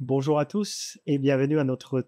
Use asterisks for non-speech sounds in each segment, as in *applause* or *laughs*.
Bonjour à tous et bienvenue à notre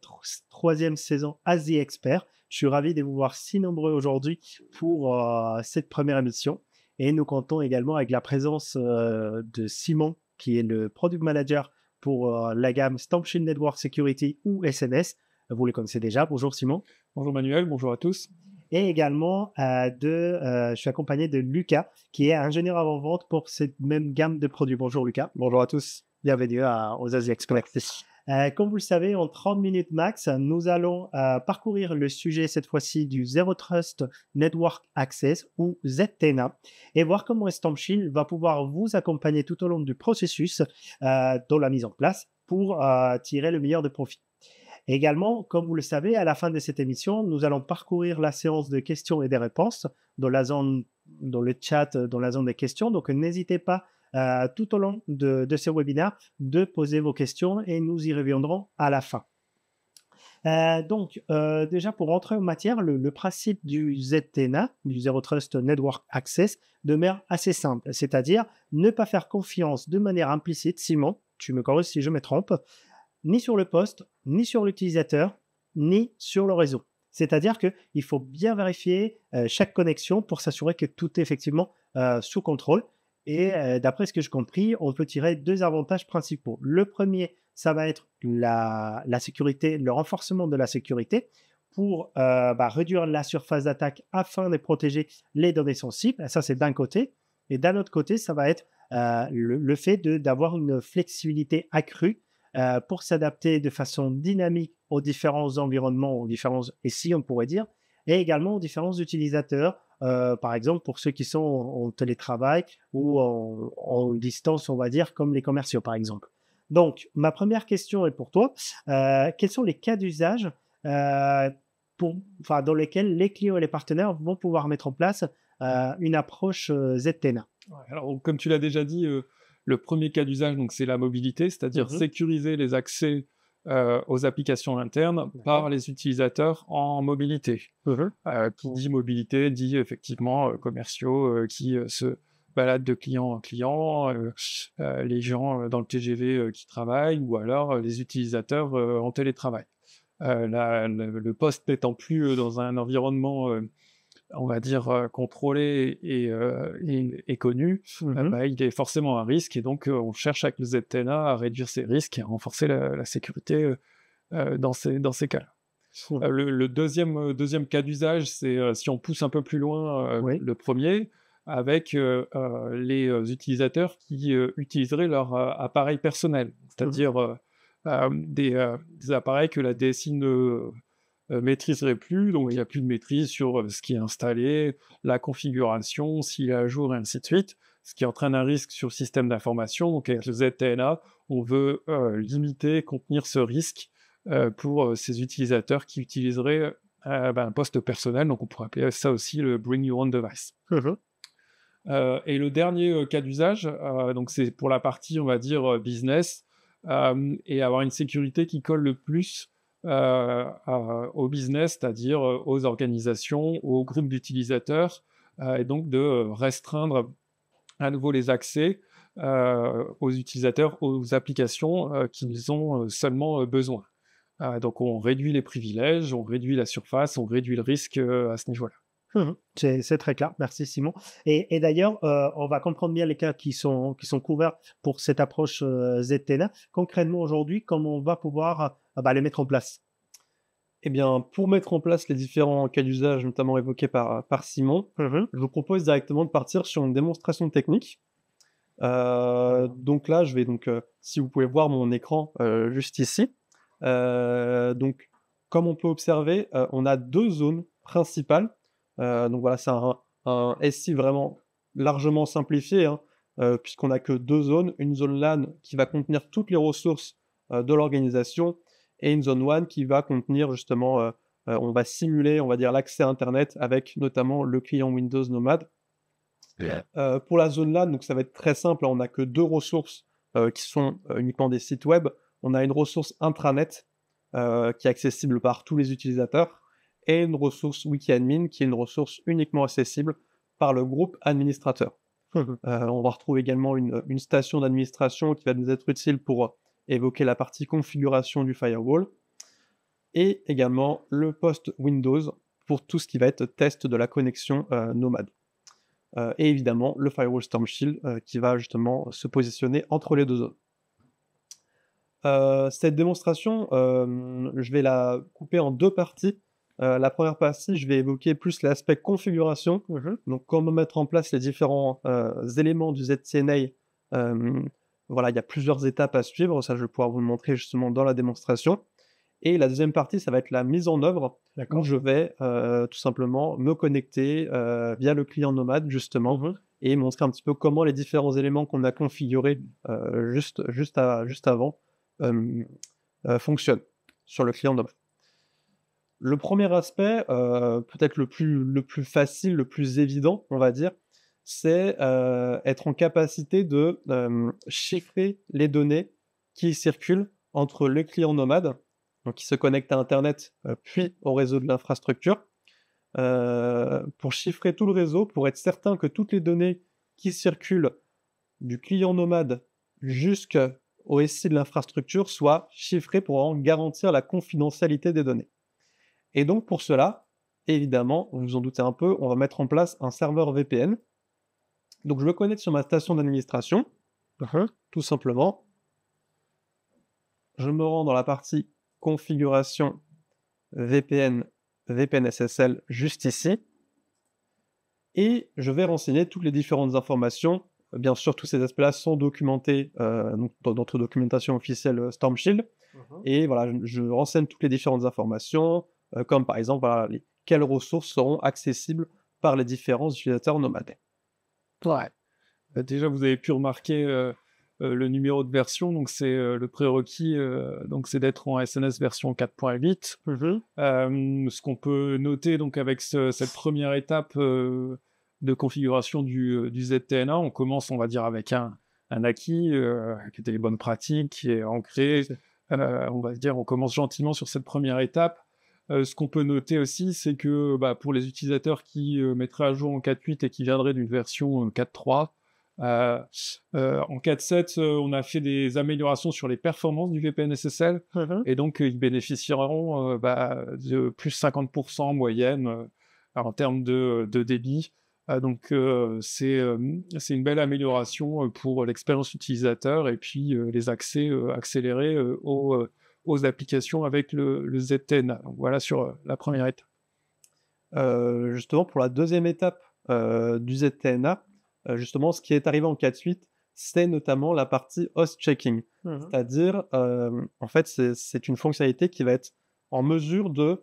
troisième saison Asie Expert. Je suis ravi de vous voir si nombreux aujourd'hui pour euh, cette première émission. Et nous comptons également avec la présence euh, de Simon, qui est le product manager pour euh, la gamme Stampshield Network Security ou SNS. Vous le connaissez déjà. Bonjour Simon. Bonjour Manuel, bonjour à tous. Et également, de, je suis accompagné de Lucas, qui est ingénieur avant-vente pour cette même gamme de produits. Bonjour Lucas. Bonjour à tous. Bienvenue aux Asie Express. Euh, comme vous le savez, en 30 minutes max, nous allons euh, parcourir le sujet cette fois-ci du Zero Trust Network Access ou ZTNA et voir comment Stamshill va pouvoir vous accompagner tout au long du processus euh, dans la mise en place pour tirer le meilleur de profit. Également, comme vous le savez, à la fin de cette émission, nous allons parcourir la séance de questions et des réponses dans la zone, dans le chat, dans la zone des questions. Donc, n'hésitez pas euh, tout au long de, ce webinaire de poser vos questions et nous y reviendrons à la fin. Euh, donc, euh, déjà pour rentrer en matière, le, principe du ZTNA, du Zero Trust Network Access, demeure assez simple, c'est-à-dire ne pas faire confiance de manière implicite, Simon, tu me corriges si je me trompe, ni sur le poste, ni sur l'utilisateur, ni sur le réseau. C'est-à-dire qu'il faut bien vérifier chaque connexion pour s'assurer que tout est effectivement sous contrôle. Et euh, d'après ce que j'ai compris, on peut tirer deux avantages principaux. Le premier, ça va être la, sécurité, le renforcement de la sécurité pour euh, bah, réduire la surface d'attaque afin de protéger les données sensibles. Ça, c'est d'un côté. Et d'un autre côté, ça va être euh, le, fait d'avoir une flexibilité accrue pour s'adapter de façon dynamique aux différents environnements, aux différents, et si on pourrait dire, et également aux différents utilisateurs, euh, par exemple, pour ceux qui sont en, télétravail ou en, distance, on va dire, comme les commerciaux, par exemple. Donc, ma première question est pour toi. Euh, quels sont les cas d'usage euh, dans lesquels les clients et les partenaires vont pouvoir mettre en place une approche ZTNA Alors, comme tu l'as déjà dit, le premier cas d'usage, donc, c'est la mobilité, c'est-à-dire mm-hmm. sécuriser les accès euh, aux applications internes par les utilisateurs en mobilité. Mhm. Euh, qui dit mobilité dit effectivement euh, commerciaux qui se baladent de client en client, les gens dans le TGV qui travaillent ou alors les utilisateurs en télétravail. le, le, poste n'étant plus dans un environnement on va dire, euh, contrôlé et, euh, connu, mmh euh, bah, il est forcément un risque. Et donc, on cherche avec le ZTNA à réduire ces risques et à renforcer la, sécurité dans ces, dans ces cas-là. Mmh. le, deuxième, deuxième cas d'usage, c'est si on pousse un peu plus loin le premier, avec les utilisateurs qui utiliseraient leur appareil personnel, mmh c'est-à-dire des, des, appareils que la DSI ne euh, maîtriserait plus, donc il n'y a plus de maîtrise sur euh, ce qui est installé, la configuration, s'il est à jour, et ainsi de suite, ce qui entraîne un risque sur le système d'information. Donc avec le ZTNA, on veut euh, limiter, contenir ce risque pour ces utilisateurs qui utiliseraient ben, un poste personnel, donc on pourrait appeler ça aussi le Bring Your Own Device. Mmh et le dernier cas d'usage, donc c'est pour la partie, on va dire, business, et avoir une sécurité qui colle le plus euh, au business, c'est-à-dire euh, aux organisations, aux groupes d'utilisateurs, euh, et donc de restreindre à nouveau les accès aux utilisateurs, aux applications qu'ils ont seulement besoin. donc on réduit les privilèges, on réduit la surface, on réduit le risque à ce niveau-là. Mmh c'est très clair, merci Simon. Et, d'ailleurs, on va comprendre bien les cas qui sont, qui sont couverts pour cette approche ZTNA. Concrètement aujourd'hui, comment on va pouvoir ah bah, les mettre en place eh bien, pour mettre en place les différents cas d'usage, notamment évoqués par, Simon, mm-hmm. je vous propose directement de partir sur une démonstration technique. Euh, donc là, je vais donc, euh, si vous pouvez voir mon écran euh, juste ici. donc, comme on peut observer, on a deux zones principales. donc voilà, c'est un, SI vraiment largement simplifié, hein, puisqu'on n'a que deux zones. Une zone LAN qui va contenir toutes les ressources de l'organisation, et une zone 1 qui va contenir justement, euh, euh, on va simuler, on va dire, l'accès à Internet avec notamment le client Windows Nomad. Euh, pour la zone là, donc ça va être très simple, hein, on n'a que deux ressources qui sont uniquement des sites web. On a une ressource intranet qui est accessible par tous les utilisateurs et une ressource WikiAdmin qui est une ressource uniquement accessible par le groupe administrateur. *laughs* on va retrouver également une, une station d'administration qui va nous être utile pour évoquer la partie configuration du firewall et également le post Windows pour tout ce qui va être test de la connexion euh, nomade. Euh, et évidemment le firewall Storm Shield euh, qui va justement se positionner entre les deux zones. cette démonstration, je vais la couper en deux parties. la première partie, je vais évoquer plus l'aspect configuration, mm-hmm. donc comment mettre en place les différents éléments du ZCNA voilà, il y a plusieurs étapes à suivre, ça je vais pouvoir vous le montrer justement dans la démonstration. Et la deuxième partie, ça va être la mise en œuvre, je vais euh, tout simplement me connecter euh, via le client nomade, justement, mhm. et montrer un petit peu comment les différents éléments qu'on a configurés euh, juste, juste, juste avant fonctionnent sur le client nomade. Le premier aspect, peut-être le plus, le plus facile, le plus évident, on va dire, c'est euh, être en capacité de chiffrer les données qui circulent entre le client nomade, donc qui se connecte à Internet, euh, puis au réseau de l'infrastructure, euh, pour chiffrer tout le réseau, pour être certain que toutes les données qui circulent du client nomade jusqu'au SI de l'infrastructure soient chiffrées pour en garantir la confidentialité des données. Et donc pour cela, évidemment, vous vous en doutez un peu, on va mettre en place un serveur VPN donc je veux connaître sur ma station d'administration, uh-huh. tout simplement. Je me rends dans la partie configuration VPN, VPN SSL juste ici. Et je vais renseigner toutes les différentes informations. Bien sûr, tous ces aspects-là sont documentés euh, dans notre documentation officielle euh, Stormshield. Uh-huh. Et voilà, je, renseigne toutes les différentes informations, euh, comme par exemple quelles ressources seront accessibles par les différents utilisateurs nomades. Ouais. Bah, déjà, vous avez pu remarquer euh, euh, le numéro de version, donc c'est euh, le prérequis, donc c'est d'être en SNS e version 4.8. Mmh ce qu'on peut noter donc avec cette première étape de configuration du, du, ZTNA, on commence, on va dire, avec un, un acquis qui était les bonnes pratiques, qui est ancré. on va dire, on commence gentiment sur cette première étape euh, ce qu'on peut noter aussi, c'est que bah, pour les utilisateurs qui euh, mettraient à jour en 4.8 et qui viendraient d'une version 4.3, euh, euh, en 4.7, on a fait des améliorations sur les performances du VPN SSL, mm-hmm. et donc ils bénéficieront bah, de plus 50% en moyenne en termes de, de débit. donc c'est une belle amélioration pour l'expérience utilisateur et puis les accès accélérés aux aux applications avec le, ZTNA. voilà sur euh, la première étape. Euh, justement, pour la deuxième étape euh, du ZTNA, justement, ce qui est arrivé en suite, c'est notamment la partie host checking. Mmh. C'est-à-dire, en fait, c'est une fonctionnalité qui va être en mesure de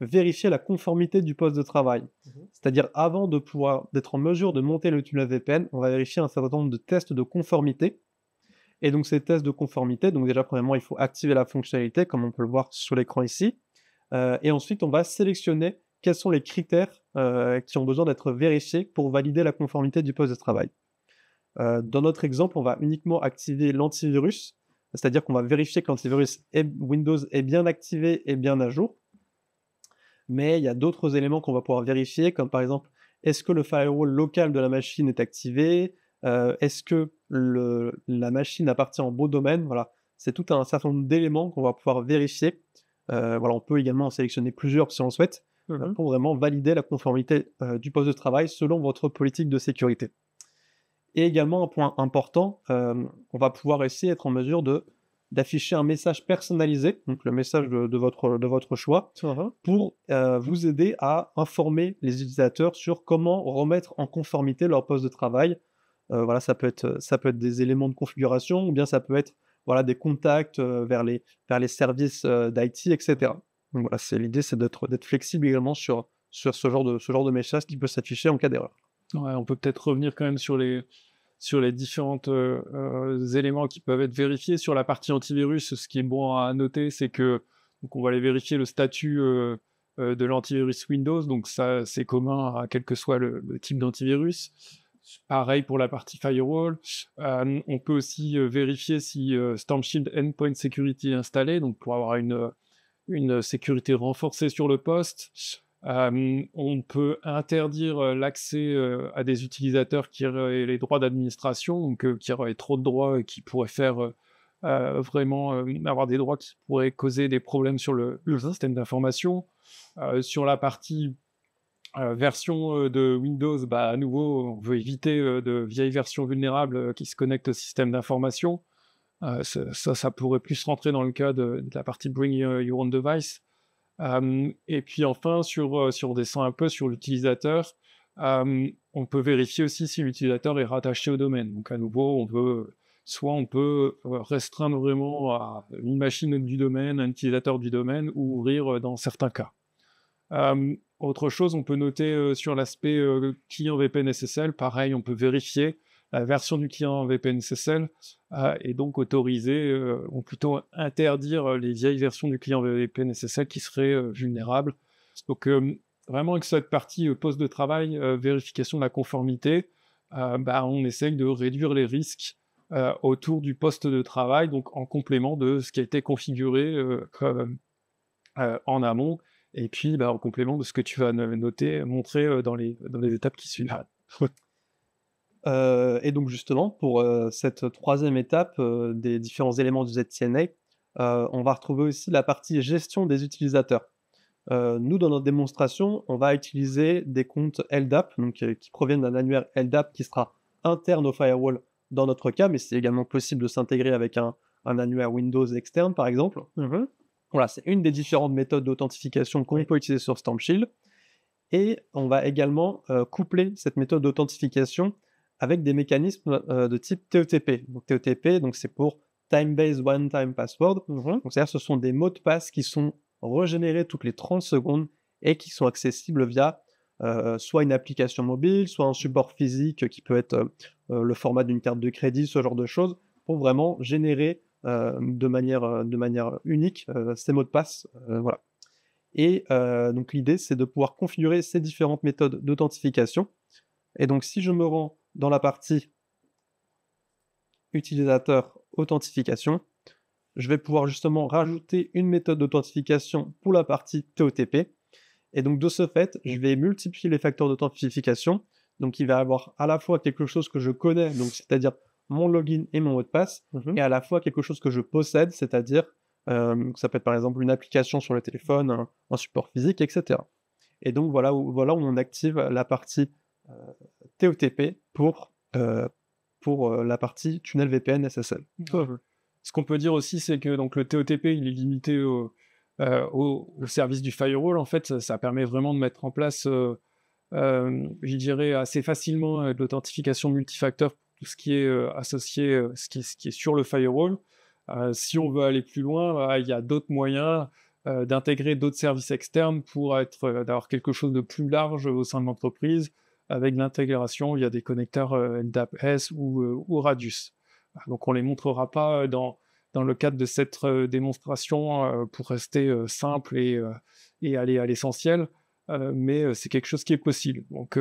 vérifier la conformité du poste de travail. Mmh. C'est-à-dire, avant de pouvoir d'être en mesure de monter le tunnel VPN, on va vérifier un certain nombre de tests de conformité et donc ces tests de conformité, donc déjà premièrement, il faut activer la fonctionnalité, comme on peut le voir sur l'écran ici. Euh, et ensuite, on va sélectionner quels sont les critères euh, qui ont besoin d'être vérifiés pour valider la conformité du poste de travail. Euh, dans notre exemple, on va uniquement activer l'antivirus, c'est-à-dire qu'on va vérifier que l'antivirus Windows est bien activé et bien à jour. Mais il y a d'autres éléments qu'on va pouvoir vérifier, comme par exemple, est-ce que le firewall local de la machine est activé euh, est-ce que la machine appartient au beau domaine Voilà, c'est tout un certain nombre d'éléments qu'on va pouvoir vérifier. Euh, voilà, on peut également en sélectionner plusieurs si on le souhaite euh, mhm. pour vraiment valider la conformité du poste de travail selon votre politique de sécurité. Et également un point important, on va pouvoir essayer d'être en mesure de d'afficher un message personnalisé, donc le message de, votre, de votre choix, uh-huh. pour vous aider à informer les utilisateurs sur comment remettre en conformité leur poste de travail euh, voilà, ça peut, être, euh, ça peut être des éléments de configuration ou bien ça peut être voilà, des contacts euh, vers, les, vers les services d'IT, etc. Donc voilà, c'est l'idée, c'est d'être, d'être flexible également sur, sur ce genre de, ce genre de qui peut s'afficher en cas d'erreur. on peut peut-être revenir quand même sur les, sur les différents éléments qui peuvent être vérifiés. Sur la partie antivirus, ce qui est bon à noter, c'est que donc on va aller vérifier le statut de l'antivirus Windows. Donc ça, c'est commun à quel que soit le type d'antivirus. Pareil pour la partie firewall. Euh, on peut aussi euh, vérifier si euh, StormShield Endpoint Security est installé, donc pour avoir une, une sécurité renforcée sur le poste. on peut interdire l'accès à des utilisateurs qui auraient les droits d'administration, donc qui auraient trop de droits et qui pourraient faire vraiment avoir des droits qui pourraient causer des problèmes sur le, le système d'information. sur la partie euh, version euh, de Windows, bah, à nouveau, on veut éviter euh, de vieilles versions vulnérables qui se connectent au système d'information. ça, ça pourrait plus rentrer dans le cas de, la partie Bring Your Own Device. et puis enfin, sur, si on descend un peu sur l'utilisateur, on peut vérifier aussi si l'utilisateur est rattaché au domaine. Donc à nouveau, on peut, soit on peut restreindre vraiment à une machine du domaine, un utilisateur du domaine, ou ouvrir dans certains cas. Autre chose, on peut noter euh, sur l'aspect euh, client VPN SSL, pareil, on peut vérifier la version du client VPN SSL euh, et donc autoriser, ou plutôt interdire les vieilles versions du client VPN SSL qui seraient vulnérables. Donc vraiment avec cette partie poste de travail, vérification de la conformité, bah, on essaye de réduire les risques autour du poste de travail, donc en complément de ce qui a été configuré en amont et puis, bah, en complément de ce que tu vas noter, montrer euh, dans, les, dans les étapes qui suivent. *laughs* Euh, et donc, justement, pour euh, cette troisième étape des différents éléments du ZTNA, on va retrouver aussi la partie gestion des utilisateurs. nous, dans notre démonstration, on va utiliser des comptes LDAP, donc, qui proviennent d'un annuaire LDAP qui sera interne au firewall dans notre cas, mais c'est également possible de s'intégrer avec un, un, annuaire Windows externe, par exemple. Mm-hmm. Voilà, c'est une des différentes méthodes d'authentification qu'on peut utiliser sur StampShield. Et on va également euh, coupler cette méthode d'authentification avec des mécanismes euh, de type TOTP. Donc TOTP, donc c'est pour Time Based One Time Password. Mhm. Donc c'est-à-dire ce sont des mots de passe qui sont régénérés toutes les 30 secondes et qui sont accessibles via euh, soit une application mobile, soit un support physique qui peut être le format d'une carte de crédit, ce genre de choses, pour vraiment générer euh, de manière euh, de manière unique euh, ces mots de passe, voilà. Et donc l'idée c'est de pouvoir configurer ces différentes méthodes d'authentification. Et donc si je me rends dans la partie utilisateur authentification, je vais pouvoir justement rajouter une méthode d'authentification pour la partie TOTP. Et donc de ce fait, je vais multiplier les facteurs d'authentification. Donc il va avoir à la fois quelque chose que je connais, donc c'est-à-dire mon login et mon mot de passe, mhm. et à la fois quelque chose que je possède, c'est-à-dire euh, que ça peut être par exemple une application sur le téléphone, un, support physique, etc. Et donc voilà où, voilà on active la partie euh, TOTP pour, euh, pour la partie tunnel VPN SSL. Ce qu'on peut dire aussi, c'est que donc, le TOTP, il est limité au, service du firewall. En fait, ça, permet vraiment de mettre en place, je dirais, assez facilement de l'authentification multifacteur ce qui est euh, associé, euh, ce qui, ce qui, est sur le firewall. Euh, si on veut aller plus loin, bah, il y a d'autres moyens d'intégrer d'autres services externes pour être, d'avoir quelque chose de plus large au sein de l'entreprise avec l'intégration via des connecteurs LDAP-S ou, ou, Radius. Bah, donc on ne les montrera pas dans, dans le cadre de cette démonstration pour rester simple et, et aller à l'essentiel, mais c'est quelque chose qui est possible. Donc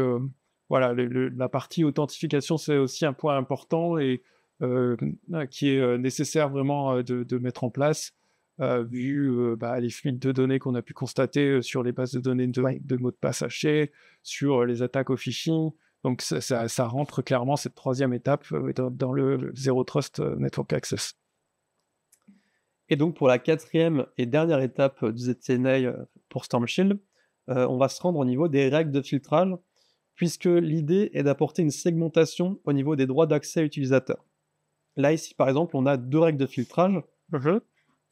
voilà, la partie authentification, c'est aussi un point important et euh, ah, qui est euh, nécessaire vraiment euh, de, mettre en place, vu bah, les fuites de données qu'on a pu constater sur les bases de données de, mots de passe hachés, sur les attaques au phishing. Donc ça, rentre clairement cette troisième étape dans, le Zero Trust Network Access. Et donc pour la quatrième et dernière étape du ZTNA pour Storm Shield, on va se rendre au niveau des règles de filtrage puisque l'idée est d'apporter une segmentation au niveau des droits d'accès utilisateur. Là, ici, par exemple, on a deux règles de filtrage. Mhm.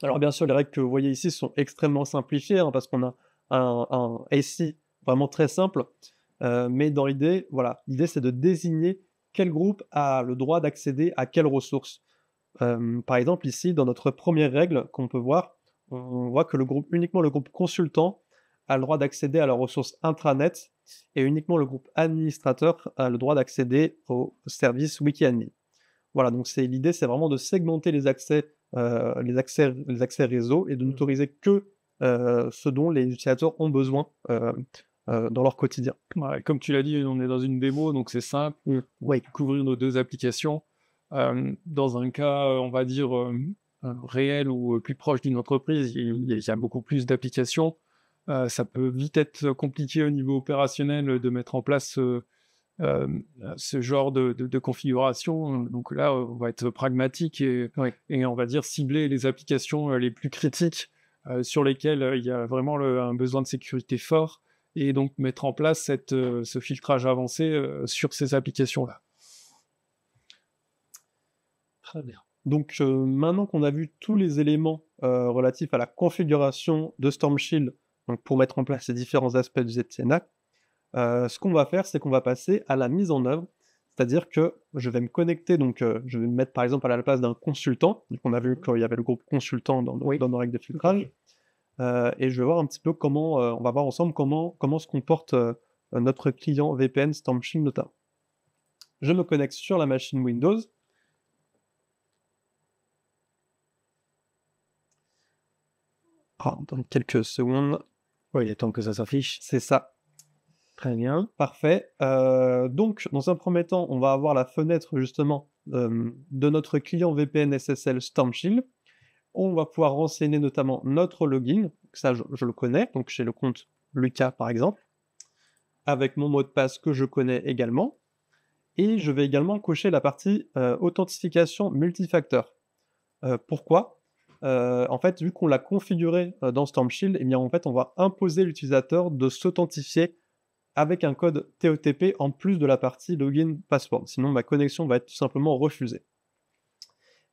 Alors, bien sûr, les règles que vous voyez ici sont extrêmement simplifiées, hein, parce qu'on a un, un vraiment très simple. Euh, mais dans l'idée, voilà, l'idée c'est de désigner quel groupe a le droit d'accéder à quelles ressources. Euh, par exemple, ici, dans notre première règle qu'on peut voir, on voit que le groupe, uniquement le groupe consultant a le droit d'accéder à la ressource intranet et uniquement le groupe administrateur a le droit d'accéder au service WikiAdmin. Voilà, donc c'est l'idée, c'est vraiment de segmenter les accès, euh, les accès, les accès réseau et de mmh. n'autoriser que euh, ce dont les utilisateurs ont besoin euh, dans leur quotidien. comme tu l'as dit, on est dans une démo, donc c'est simple. Mmh. Couvrir nos deux applications. dans un cas, on va dire réel ou plus proche d'une entreprise, il y a beaucoup plus d'applications. Euh, ça peut vite être compliqué au niveau opérationnel euh, de mettre en place euh, ce genre de, configuration. Donc là, on va être pragmatique et, on va dire cibler les applications les plus critiques sur lesquelles il y a vraiment un besoin de sécurité fort et donc mettre en place ce filtrage avancé sur ces applications-là. Très bien. Donc maintenant qu'on a vu tous les éléments relatifs à la configuration de Storm Shield pour mettre en place ces différents aspects du ZTNA, euh, ce qu'on va faire, c'est qu'on va passer à la mise en œuvre. C'est-à-dire que je vais me connecter, donc euh, je vais me mettre par exemple à la place d'un consultant. on a vu qu'il y avait le groupe consultant dans, nos règles de filtrage. Euh, et je vais voir un petit peu comment, on va voir ensemble comment, comment se comporte notre client VPN StormShield Nota. Je me connecte sur la machine Windows. Ah, dans quelques secondes il est temps que ça s'affiche. C'est ça. Très bien. Parfait. Euh, donc, dans un premier temps, on va avoir la fenêtre justement euh, de notre client VPN SSL StormShield. On va pouvoir renseigner notamment notre login. Ça, je, le connais. Donc, chez le compte Lucas, par exemple. Avec mon mot de passe que je connais également. Et je vais également cocher la partie euh, authentification multifacteur. pourquoi euh, en fait, vu qu'on l'a configuré euh, dans Stormshield, Shield, eh bien, en fait, on va imposer l'utilisateur de s'authentifier avec un code TOTP en plus de la partie login password. Sinon, ma connexion va être tout simplement refusée.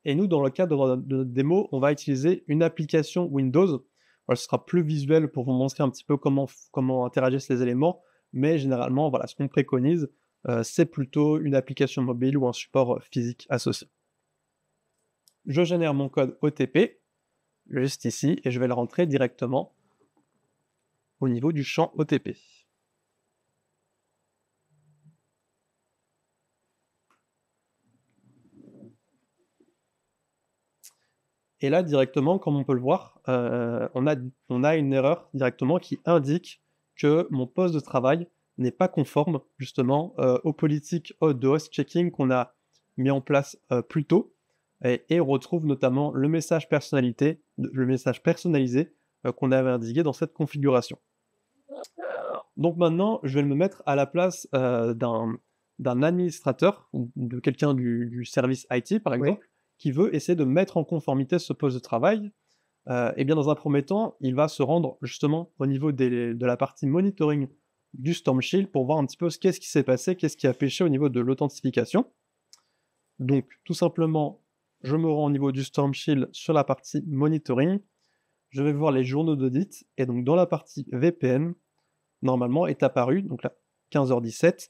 Et nous, dans le cadre de notre démo, on va utiliser une application Windows. ce sera plus visuel pour vous montrer un petit peu comment, comment interagissent les éléments. Mais généralement, voilà, ce qu'on préconise, euh, c'est plutôt une application mobile ou un support physique associé je génère mon code OTP, juste ici, et je vais le rentrer directement au niveau du champ OTP. Et là, directement, comme on peut le voir, euh, on, a, une erreur directement qui indique que mon poste de travail n'est pas conforme justement euh, aux politiques de host checking qu'on a mis en place euh, plus tôt et, on retrouve notamment le message personnalité, le message personnalisé euh, qu'on avait indiqué dans cette configuration. Donc maintenant, je vais me mettre à la place euh, d'un administrateur de quelqu'un du, service IT, par exemple, qui veut essayer de mettre en conformité ce poste de travail. Euh, et bien, dans un premier temps, il va se rendre justement au niveau des, de la partie monitoring du Storm Shield pour voir un petit peu ce qu'est-ce qui s'est passé, qu'est-ce qui a pêché au niveau de l'authentification. Donc, tout simplement, je me rends au niveau du Storm Shield sur la partie monitoring, je vais voir les journaux d'audit, et donc dans la partie VPN, normalement est apparu, donc là 15h17,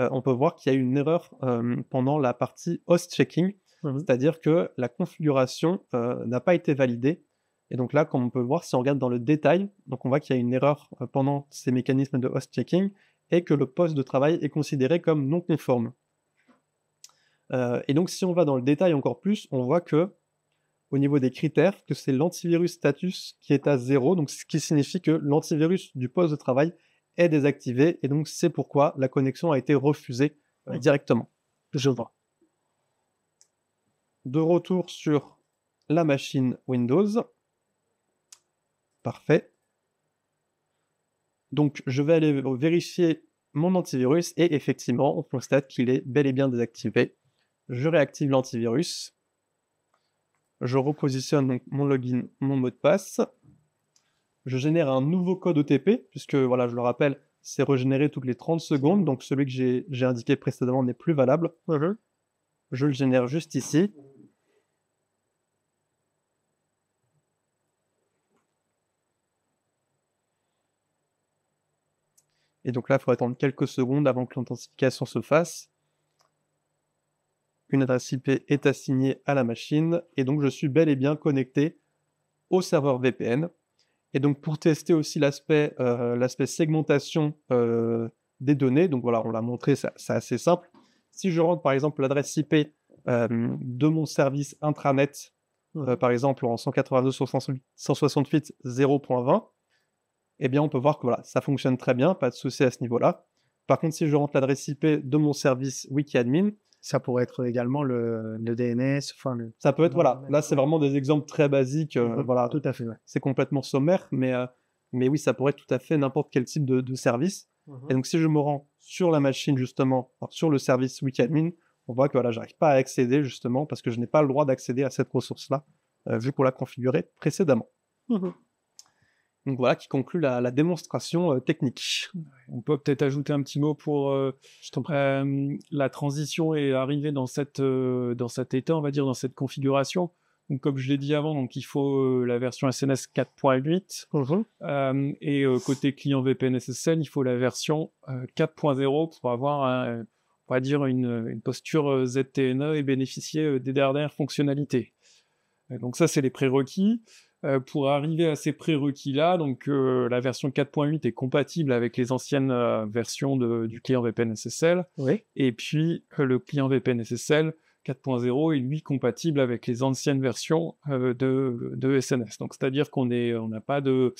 euh, on peut voir qu'il y a eu une erreur euh, pendant la partie host checking, mhm. c'est-à-dire que la configuration euh, n'a pas été validée. Et donc là, comme on peut voir, si on regarde dans le détail, donc on voit qu'il y a une erreur pendant ces mécanismes de host checking et que le poste de travail est considéré comme non conforme. Euh, et donc, si on va dans le détail encore plus, on voit que au niveau des critères, que c'est l'antivirus status qui est à zéro, donc ce qui signifie que l'antivirus du poste de travail est désactivé, et donc c'est pourquoi la connexion a été refusée euh, directement. Je vois. De retour sur la machine Windows. Parfait. Donc je vais aller vérifier mon antivirus et effectivement on constate qu'il est bel et bien désactivé je réactive l'antivirus, je repositionne mon login, mon mot de passe, je génère un nouveau code OTP, puisque voilà, je le rappelle, c'est régénéré toutes les 30 secondes, donc celui que j'ai indiqué précédemment n'est plus valable. Mhm. Je le génère juste ici. Et donc là, il faut attendre quelques secondes avant que l'authentification se fasse une adresse IP est assignée à la machine et donc je suis bel et bien connecté au serveur VPN. Et donc pour tester aussi l'aspect euh, segmentation euh, des données, donc voilà, on l'a montré, c'est assez simple. Si je rentre par exemple l'adresse IP euh, de mon service intranet, par exemple en 192.168.0.20, eh bien on peut voir que voilà, ça fonctionne très bien, pas de souci à ce niveau-là. Par contre, si je rentre l'adresse IP de mon service wiki ça pourrait être également le, DNS. Enfin, Ça peut être, voilà. Là, c'est vraiment des exemples très basiques. Euh, mm-hmm. voilà. Tout à fait, C'est complètement sommaire, mais, euh, mais oui, ça pourrait être tout à fait n'importe quel type de, service. Mm-hmm. Et donc, si je me rends sur la machine, justement, sur le service admin on voit que voilà, j'arrive pas à accéder, justement, parce que je n'ai pas le droit d'accéder à cette ressource-là, euh, vu qu'on l'a configurée précédemment. Mm-hmm. Donc voilà qui conclut la, démonstration euh, technique. On peut peut-être ajouter un petit mot pour euh, euh, la transition et arriver dans, cette, dans cet état, on va dire, dans cette configuration. Donc, comme je l'ai dit avant, donc il faut la version SNS 4.8 mhm. et côté client VPN SSL, il faut la version 4.0 pour avoir, on va dire, une, posture ZTNE et bénéficier des dernières fonctionnalités. donc ça, c'est les prérequis. Euh, pour arriver à ces prérequis-là. Donc euh, la version 4.8 est compatible avec les anciennes euh, versions du client VPN SSL. Et puis le client VPN SSL 4.0 est lui compatible avec les anciennes versions de, SNS. Donc c'est-à-dire qu'on n'a pas de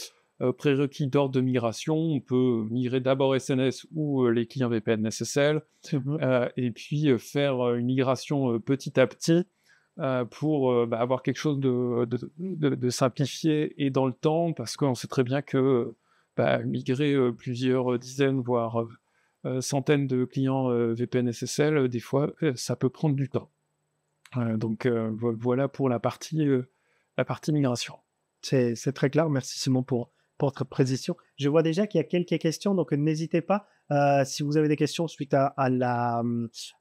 prérequis d'ordre de migration. On peut migrer d'abord SNS ou les clients VPN SSL, mhm. et puis faire une migration petit à petit euh, pour euh, bah, avoir quelque chose de, de, simplifié et dans le temps, parce qu'on sait très bien que bah, migrer euh, plusieurs dizaines, voire centaines de clients VPN SSL, des fois, ça peut prendre du temps. donc voilà pour la partie, la partie migration. C'est très clair. Merci Simon pour je vois déjà qu'il y a quelques questions, donc n'hésitez pas. Euh, si vous avez des questions suite à, la,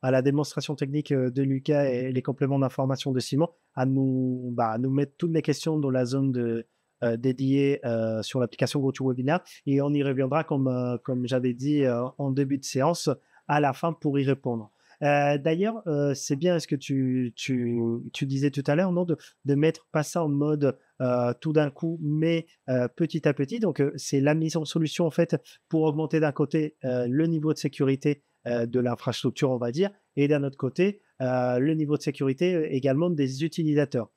à la démonstration technique euh, de Lucas et les compléments d'information de Simon, à nous, bah, nous mettre toutes les questions dans la zone de, euh, dédiée sur l'application GoToWebinar et on y reviendra, comme, comme j'avais dit en début de séance, à la fin pour y répondre. Euh, d'ailleurs, euh, c'est bien ce que tu, disais tout à l'heure, non, de, mettre pas ça en mode euh, tout d'un coup, mais petit à petit. Donc, c'est la mise en solution, en fait, pour augmenter d'un côté le niveau de sécurité de l'infrastructure, on va dire, et d'un autre côté, le niveau de sécurité également des utilisateurs.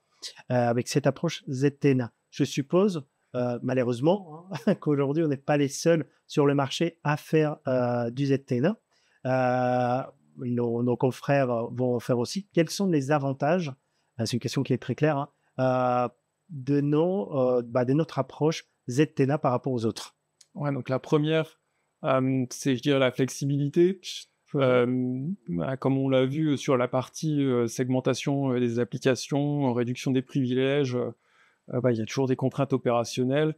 avec cette approche ZTNA, je suppose malheureusement, hein, *laughs* qu'aujourd'hui, on n'est pas les seuls sur le marché à faire du ZTNA nos, confrères euh, vont faire aussi. Quels sont les avantages euh, C'est une question qui est très claire. Hein, euh, de, nos, bah, de notre approche ZTNA par rapport aux autres. Ouais, donc la première, c'est je dirais la flexibilité. Bah, comme on l'a vu sur la partie segmentation des applications, réduction des privilèges, bah, il y a toujours des contraintes opérationnelles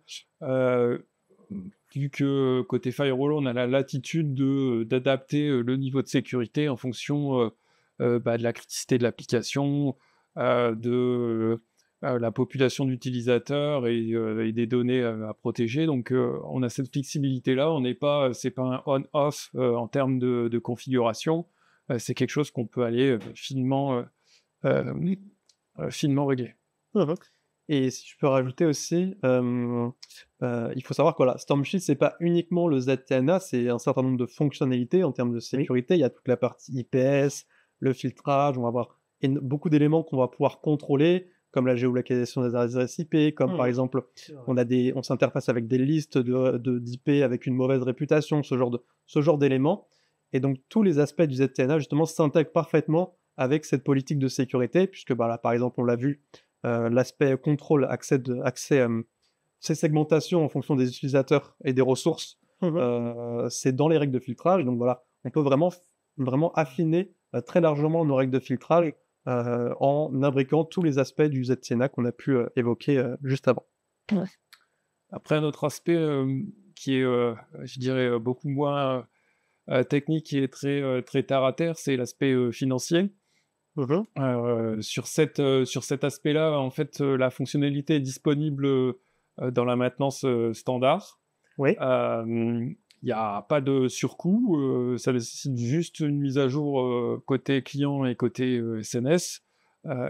vu que euh, côté firewall, on a la latitude euh, d'adapter euh, le niveau de sécurité en fonction bah, de la criticité de l'application, de la population d'utilisateurs et, des données à protéger. Donc, on a cette flexibilité-là. On n'est pas, c'est pas un on-off en termes de, configuration. c'est quelque chose qu'on peut aller finement, finement régler. Ah, et si je peux rajouter aussi, euh, euh, il faut savoir que voilà, ce c'est pas uniquement le ZTNA, c'est un certain nombre de fonctionnalités en termes de sécurité. Il y a toute la partie IPS, le filtrage, on va avoir beaucoup d'éléments qu'on va pouvoir contrôler, comme la géolocalisation des adresses IP, comme par hmm. exemple, on, a des, on s'interface avec des listes d'IP de, d'IP avec une mauvaise réputation, ce genre, de, ce genre d'éléments. Et donc, tous les aspects du ZTNA, justement, s'intègrent parfaitement avec cette politique de sécurité, puisque bah, là, par exemple, on l'a vu, euh, l'aspect contrôle, accès, de, accès ces segmentations en fonction des utilisateurs et des ressources, mmh euh, c'est dans les règles de filtrage. Donc voilà, on peut vraiment, vraiment affiner euh, très largement nos règles de filtrage euh, en imbriquant tous les aspects du ZCNA qu'on a pu évoquer juste avant. Après, un autre aspect qui est, je dirais, beaucoup moins technique et très, très terre à terre, c'est l'aspect financier. Mmh sur, cette, sur cet aspect-là, en fait, la fonctionnalité est disponible euh, dans la maintenance euh, standard. Oui. Euh, il n'y a pas de surcoût, ça nécessite juste une mise à jour côté client et côté SNS,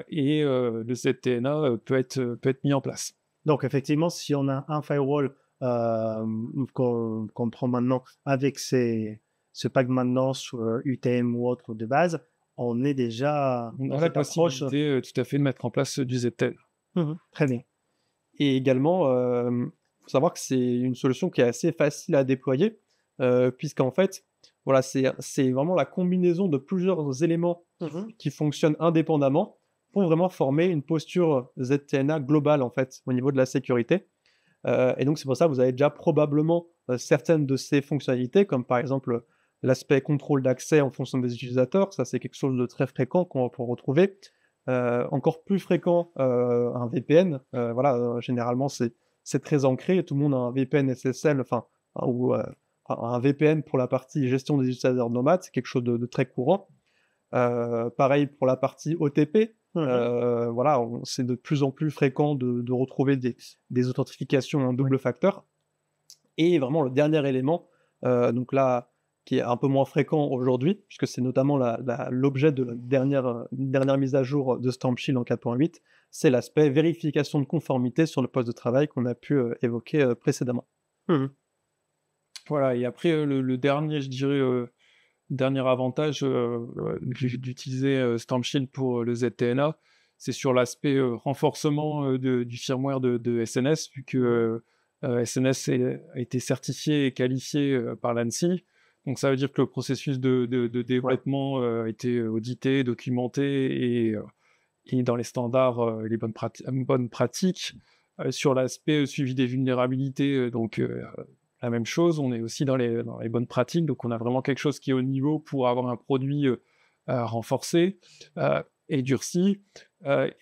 et le ZTNA peut être, peut être mis en place. Donc effectivement, si on a un firewall qu'on prend maintenant avec ce pack maintenance UTM ou autre de base, on est déjà... On a la possibilité tout à fait de mettre en place du ZTNA. Mmh très bien. Et également, il euh, faut savoir que c'est une solution qui est assez facile à déployer, euh, puisqu'en fait, voilà, c'est vraiment la combinaison de plusieurs éléments qui mmh fonctionnent indépendamment pour vraiment former une posture ZTNA globale en fait au niveau de la sécurité. Euh, et donc c'est pour ça que vous avez déjà probablement certaines de ces fonctionnalités, comme par exemple l'aspect contrôle d'accès en fonction des utilisateurs. Ça c'est quelque chose de très fréquent qu'on va pouvoir retrouver. Euh, encore plus fréquent euh, un VPN. Euh, voilà, généralement, c'est très ancré. Tout le monde a un VPN SSL, enfin, ou un VPN pour la partie gestion des utilisateurs nomades, c'est quelque chose de, très courant. pareil pour la partie OTP. voilà, c'est de plus en plus fréquent de, retrouver des, authentifications en double facteur. Et vraiment, le dernier élément, donc là, qui est un peu moins fréquent aujourd'hui, puisque c'est notamment l'objet de la dernière, dernière mise à jour de Stamp Shield en 4.8, c'est l'aspect vérification de conformité sur le poste de travail qu'on a pu euh, évoquer euh, précédemment. Mmh. Voilà, et après, euh, le, dernier, je dirais, dernier avantage d'utiliser Stamp Shield pour le ZTNA, c'est sur l'aspect renforcement du firmware de, de, SNS, vu que SNS a été certifié et qualifié par l'ANSI. Donc ça veut dire que le processus de, développement a euh, été euh, audité, documenté euh, et, dans les standards les bonnes, pratiques. sur l'aspect suivi des vulnérabilités, donc la même chose, on est aussi dans les, bonnes pratiques, donc on a vraiment quelque chose qui est au niveau pour avoir un produit renforcé et durci.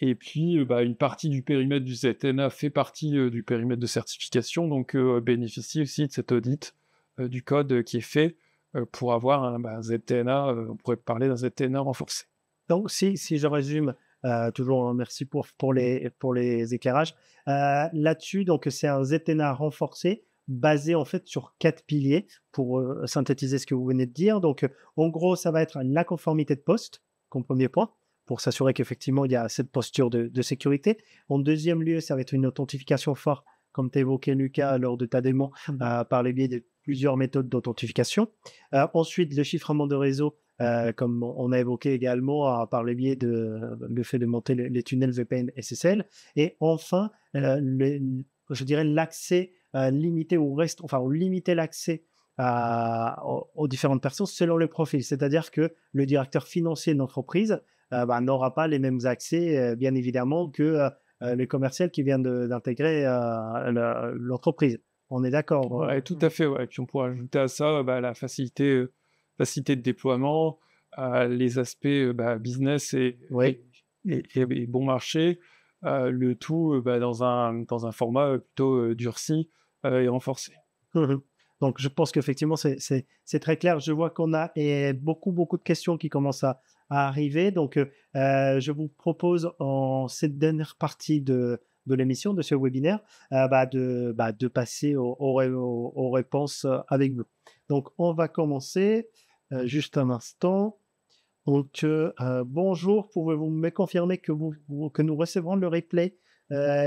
et puis, bah, une partie du périmètre du ZNA fait partie du périmètre de certification, donc bénéficie aussi de cet audit du code qui est fait euh, pour avoir un bah, ZTNA, euh, on pourrait parler d'un ZTNA renforcé. Donc, si, si je résume, euh, toujours hein, merci pour, pour, les, pour les éclairages. Là-dessus, donc c'est un ZTNA renforcé basé en fait sur quatre piliers pour synthétiser ce que vous venez de dire. Donc, en gros, ça va être la conformité de poste comme premier point pour s'assurer qu'effectivement il y a cette posture de, sécurité. En deuxième lieu, ça va être une authentification forte, comme tu évoquais Lucas lors de ta démo, mmh. par le biais de plusieurs méthodes d'authentification. Euh, ensuite, le chiffrement de réseau, euh, comme on a évoqué également euh, par le biais de fait de monter les tunnels VPN SSL. Et enfin, je dirais l'accès limité ou reste, enfin, limiter l'accès aux, différentes personnes selon le profil. C'est-à-dire que le directeur financier d'entreprise entreprise bah, n'aura pas les mêmes accès, bien évidemment, que le commercial qui vient d'intégrer l'entreprise. On est d'accord. Ouais, tout à fait. Ouais. Puis on pourrait ajouter à ça bah, la euh, facilité, de déploiement, euh, les aspects euh, bah, business et, bon marché, le tout bah, dans, un, dans un format plutôt durci et renforcé. Mmh donc, je pense qu'effectivement, c'est très clair. Je vois qu'on a et beaucoup, beaucoup de questions qui commencent à, à arriver. Donc, je vous propose en cette dernière partie de, de l'émission, de ce webinaire, euh, bah, bah, de, passer aux, réponses euh, avec vous. Donc, on va commencer euh, juste un instant. Donc, bonjour, pouvez-vous me confirmer que, que nous recevrons le replay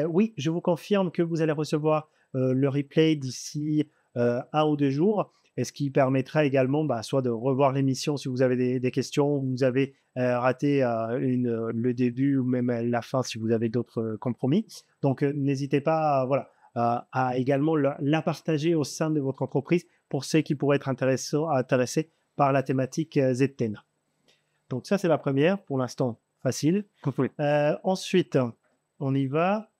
Oui, je vous confirme que vous allez recevoir le replay d'ici un ou deux jours et ce qui permettra également bah, soit de revoir l'émission si vous avez des, questions, vous avez euh, raté euh, une, euh, le début ou même la fin si vous avez d'autres compromis. Donc n'hésitez pas voilà, à également la, partager au sein de votre entreprise pour ceux qui pourraient être intéressés, par la thématique ZTN. Donc ça c'est la première, pour l'instant facile. ensuite, on y va.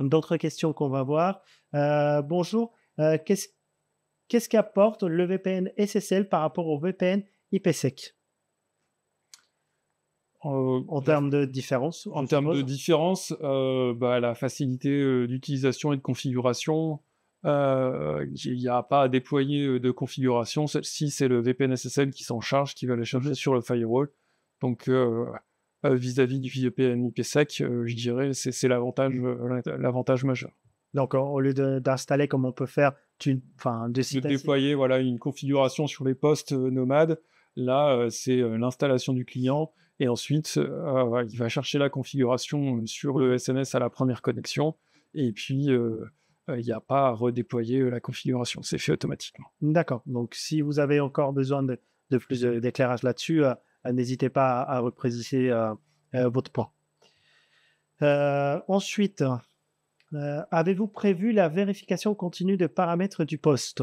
D'autres questions qu'on va voir. bonjour. qu'est-ce qu'est-ce qu'apporte le VPN SSL par rapport au VPN IPsec en, termes de différence En termes de différence, euh, bah, la facilité euh, d'utilisation et de configuration, euh, il n'y a pas à déployer de configuration. Celle-ci, c'est le VPN SSL qui s'en charge, qui va les charger sur le firewall. Donc, vis-à-vis du VPN IPsec, je dirais, c'est mm. l'avantage majeur. Donc, au lieu d'installer comme on peut faire, de, déployer une configuration sur les postes euh, nomades, là, euh, c'est euh, l'installation du client. Et ensuite, ah, il va chercher la configuration sur le SNS à la première connexion. Et puis, il n'y a pas à redéployer la configuration. C'est fait automatiquement. D'accord. Donc, si vous avez encore besoin de, plus d'éclairage là-dessus, n'hésitez pas à, représenter votre point. ensuite, euh, avez-vous prévu la vérification continue de paramètres du poste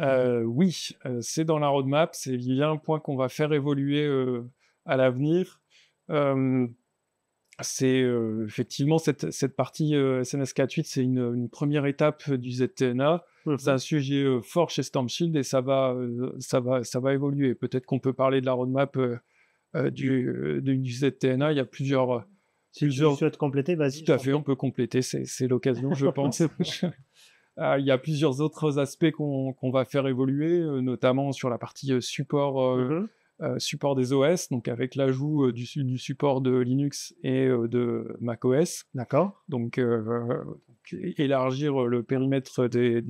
euh, Oui, euh, c'est dans la roadmap. C'est bien un point qu'on va faire évoluer à l'avenir. c'est effectivement cette, cette partie SNS 48, c'est une, première étape du ZTNA. Mhm. C'est un sujet fort chez Stormshield et ça va, ça va, ça va évoluer. Peut-être qu'on peut parler de la roadmap du, du, ZTNA. Il y a plusieurs, si compléter, vas-y. Tout à fait, on peut compléter, c'est l'occasion, je *laughs* pense. *laughs* Ah, il y a plusieurs autres aspects qu'on va faire évoluer, euh, notamment sur la partie euh, support, euh, mm-hmm. support des OS, donc avec l'ajout du, support de Linux et de macOS. D'accord. Donc, élargir le périmètre des,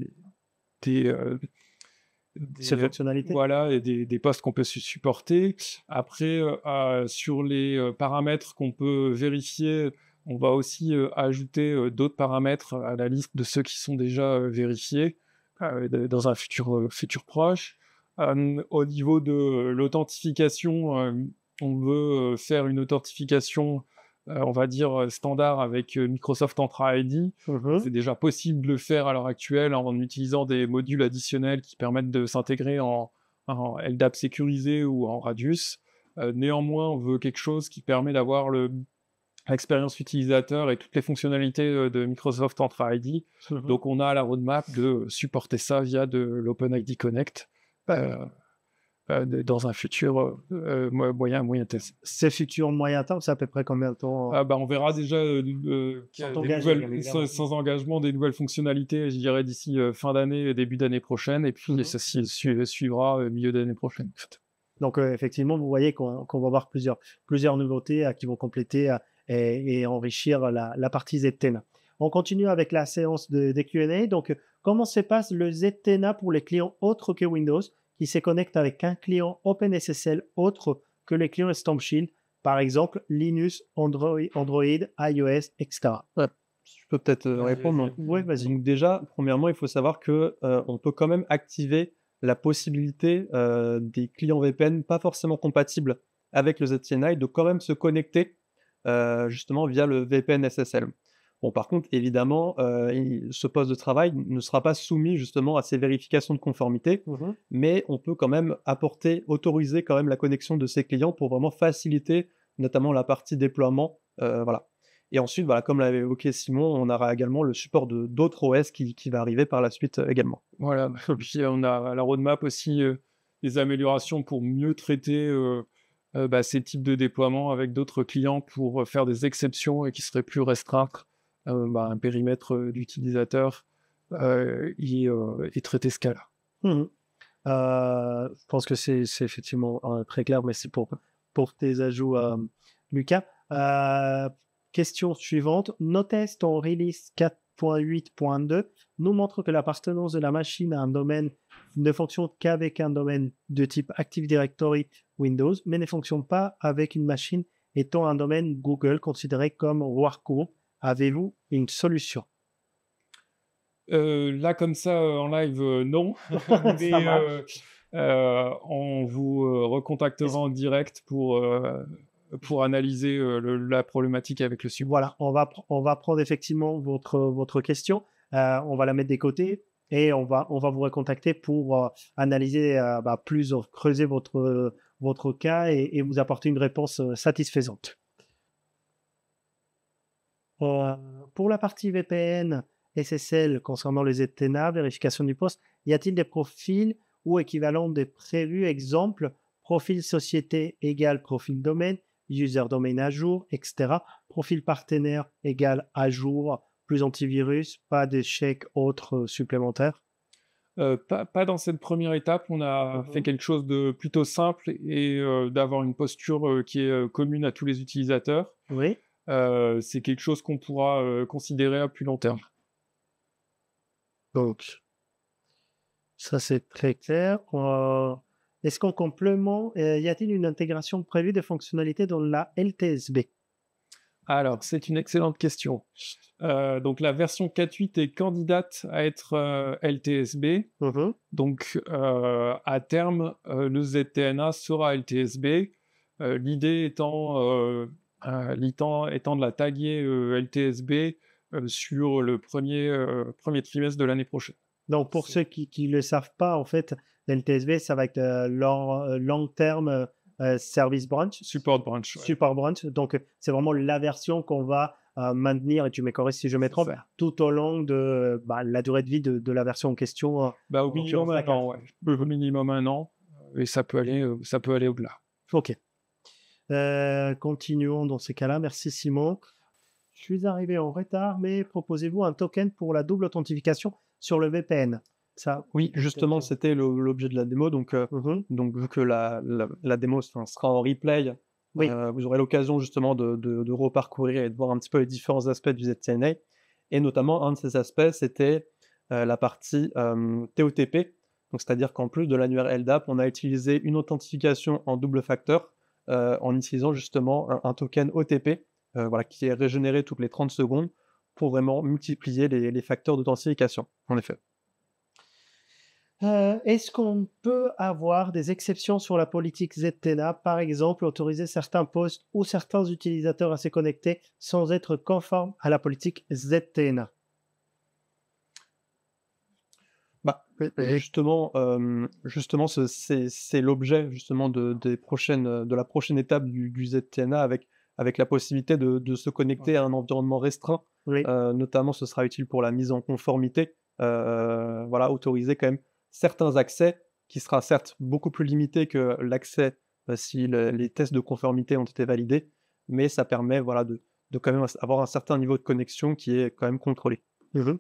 des euh, fonctionnalités. Voilà, et des, des postes qu'on peut supporter. Après, euh, sur les euh, paramètres qu'on peut vérifier, on va aussi ajouter d'autres paramètres à la liste de ceux qui sont déjà vérifiés dans un futur, futur proche. au niveau de l'authentification, on veut faire une authentification euh, on va dire, euh, standard avec euh, Microsoft Entra ID. Mhm. C'est déjà possible de le faire à l'heure actuelle en utilisant des modules additionnels qui permettent de s'intégrer en, LDAP sécurisé ou en Radius. néanmoins, on veut quelque chose qui permet d'avoir l'expérience utilisateur et toutes les fonctionnalités de Microsoft Entra ID. Mhm. Donc on a la roadmap de supporter ça via de l'OpenID Connect. Bah, euh, dans un futur euh, euh, moyen, moyen terme. C'est futur moyen terme, c'est à peu près combien de temps ah, bah, On verra déjà sans, nouvelles, sans, engagement des nouvelles fonctionnalités, je dirais, d'ici fin d'année, début d'année prochaine, et puis mm-hmm. ça suivra milieu d'année prochaine. Donc effectivement, vous voyez qu'on va avoir plusieurs, plusieurs nouveautés qui vont compléter et, enrichir la, partie ZTNA. On continue avec la séance des Q&A. Donc, comment se passe le ZTNA pour les clients autres que Windows qui se connecte avec un client OpenSSL autre que les clients Storm par exemple Linux, Android, Android iOS, etc. je peux peut-être euh, répondre. Oui, vas-y. déjà, premièrement, il faut savoir que euh, on peut quand même activer la possibilité euh, des clients VPN pas forcément compatibles avec le ZTNI de quand même se connecter justement via le VPN SSL. Bon, par contre, évidemment, euh, ce poste de travail ne sera pas soumis justement à ces vérifications de conformité, mmh mais on peut quand même apporter, autoriser quand même la connexion de ces clients pour vraiment faciliter notamment la partie déploiement. Euh, voilà. Et ensuite, voilà, comme l'avait évoqué Simon, on aura également le support de d'autres OS qui, va arriver par la suite euh, également. Voilà, *laughs* puis on a la roadmap aussi les améliorations pour mieux traiter bah, ces types de déploiements avec d'autres clients pour faire des exceptions et qui seraient plus restreintes euh, bah, un périmètre euh, d'utilisateur euh, et, traiter ce cas-là. Mmh. je pense que c'est effectivement très clair, mais c'est pour, pour tes ajouts, Lucas. question suivante. Nos tests en release 4.8.2 nous montre que l'appartenance de la machine à un domaine ne fonctionne qu'avec un domaine de type Active Directory Windows, mais ne fonctionne pas avec une machine étant un domaine Google considéré comme Workgroup Avez-vous une solution euh, Là, comme ça, euh, en live, euh, non. *laughs* *laughs* Mais, on vous recontactera en direct pour pour analyser la problématique avec le sub. Voilà, on va, on va prendre effectivement votre, votre question, on va la mettre des côtés et on va, on va vous recontacter pour analyser bah, plus, creuser votre, votre cas et vous apporter une réponse satisfaisante pour la partie VPN, SSL concernant les ETNA, vérification du poste, y a-t-il des profils ou équivalents des prévus Exemple, profil société égale profil domaine, user domaine à jour, etc. Profil partenaire égale à jour, plus antivirus, pas d'échec autre euh, supplémentaire pas, dans cette première étape. On a mmh fait quelque chose de plutôt simple et d'avoir une posture qui est commune à tous les utilisateurs. Oui. Euh, c'est quelque chose qu'on pourra euh, considérer à plus long terme. Donc, ça c'est très clair. Euh, est-ce qu'en complément, y a-t-il une intégration prévue de fonctionnalités dans la LTSB alors, c'est une excellente question. donc, la version 4.8 est candidate à être LTSB. Mhm. Donc, à terme, le ZTNA sera LTSB. L'idée étant euh, étant de la taguer euh, LTSB euh, sur le premier, premier trimestre de l'année prochaine. Donc, pour ceux qui ne le savent pas, en fait, LTSB, ça va être leur long, terme service branch. Support branch. Support branch. Donc, c'est vraiment la version qu'on va maintenir, et tu me corriges si je me trompe, tout au long de bah, la durée de vie de, la version en question. Bah, au minimum, un an. Au minimum un an, et ça peut aller, ça peut aller au-delà. OK. Euh, continuons dans ces cas-là. Merci Simon. Je suis arrivé en retard, mais proposez-vous un token pour la double authentification sur le VPN. Ça, oui, justement, c'était l'objet de la démo. Donc, euh, mm-hmm. vu que la, démo sera en replay, euh, vous aurez l'occasion justement de, reparcourir et de voir un petit peu les différents aspects du ZTNA. Et notamment, un de ces aspects, c'était la partie TOTP. c'est-à-dire qu'en plus de l'annuaire LDAP, on a utilisé une authentification en double facteur euh, en utilisant justement un, token OTP euh, qui est régénéré toutes les 30 secondes pour vraiment multiplier les, facteurs d'authentification, en effet. Euh, est-ce qu'on peut avoir des exceptions sur la politique ZTNA, par exemple autoriser certains postes ou certains utilisateurs à se connecter sans être conformes à la politique ZTNA justement, justement c'est l'objet justement de, des prochaines, euh, de la prochaine étape du, du ZTNA avec, avec la possibilité de, se connecter à un environnement restreint. Euh, notamment, ce sera utile pour la mise en conformité. Euh, voilà, autoriser quand même certains accès qui sera certes beaucoup plus limité que l'accès si les tests de conformité ont été validés, mais ça permet voilà, de, quand même avoir un certain niveau de connexion qui est quand même contrôlé. Mmh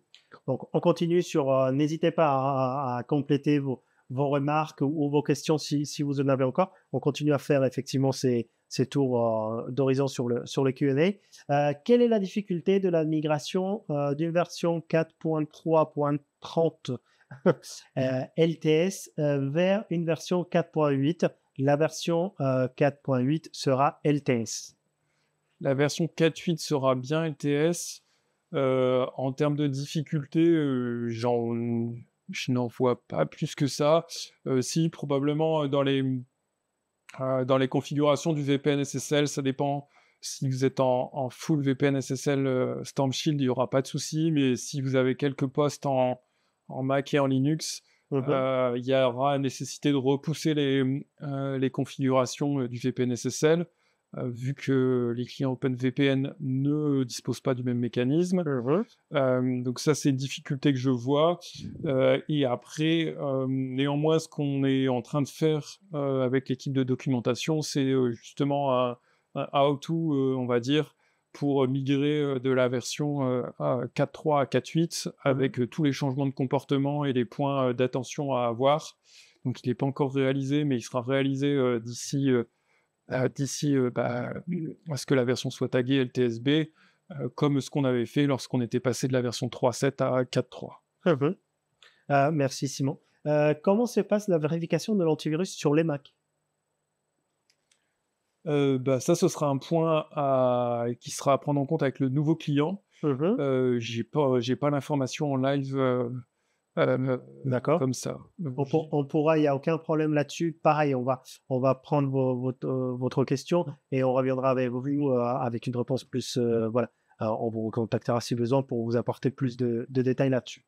donc, on continue sur. Euh, n'hésitez pas à, compléter vos, remarques ou, vos questions si, vous en avez encore. On continue à faire effectivement ces, tours euh, d'horizon sur le, sur QA. Euh, quelle est la difficulté de la migration d'une version 4.3.30 LTS *laughs* vers une version 4.8 La version 4.8 sera LTS. La version 4.8 sera bien LTS. Euh, en termes de difficulté, euh, je n'en vois pas plus que ça. Euh, si, probablement dans les, dans les configurations du VPN SSL, ça dépend si vous êtes en, en full VPN SSL Storm Shield, il n'y aura pas de souci. Mais si vous avez quelques postes en, en Mac et en Linux, mhm. il y aura nécessité de repousser les, les configurations du VPN SSL. Euh, vu que les clients OpenVPN ne disposent pas du même mécanisme. Mhm. Euh, donc ça, c'est une difficulté que je vois. Euh, et après, néanmoins, ce qu'on est en train de faire avec l'équipe de documentation, c'est justement un, un how-to, on va dire, pour migrer de la version 4.3 à 4.8 avec mhm. tous les changements de comportement et les points d'attention à avoir. Donc il n'est pas encore réalisé, mais il sera réalisé d'ici d'ici euh, bah, à ce que la version soit taguée LTSB, euh, comme ce qu'on avait fait lorsqu'on était passé de la version 3.7 à 4.3. Ah ah, merci Simon. Euh, comment se passe la vérification de l'antivirus sur les Mac bah, ça, ce sera un point à... qui sera à prendre en compte avec le nouveau client. Je mmh Euh, j'ai pas, j'ai pas l'information en live euh, D'accord. Comme ça. On, pourra, il n'y a aucun problème là-dessus. Pareil, on va, on va prendre euh, votre, question et on reviendra avec vous euh, avec une réponse plus. voilà. on vous contactera si besoin pour vous apporter plus de, de détails là-dessus.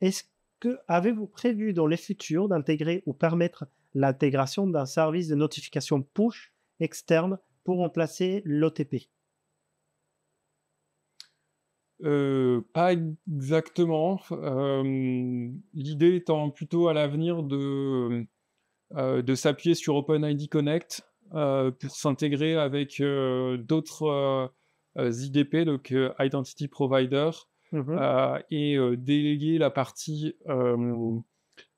Est-ce que avez-vous prévu dans les futurs d'intégrer ou permettre l'intégration d'un service de notification push externe pour remplacer l'OTP euh, pas exactement. Euh, l'idée étant plutôt à l'avenir de, euh, de s'appuyer sur OpenID Connect pour s'intégrer avec d'autres IDP, donc Identity Provider, mm-hmm. et déléguer la partie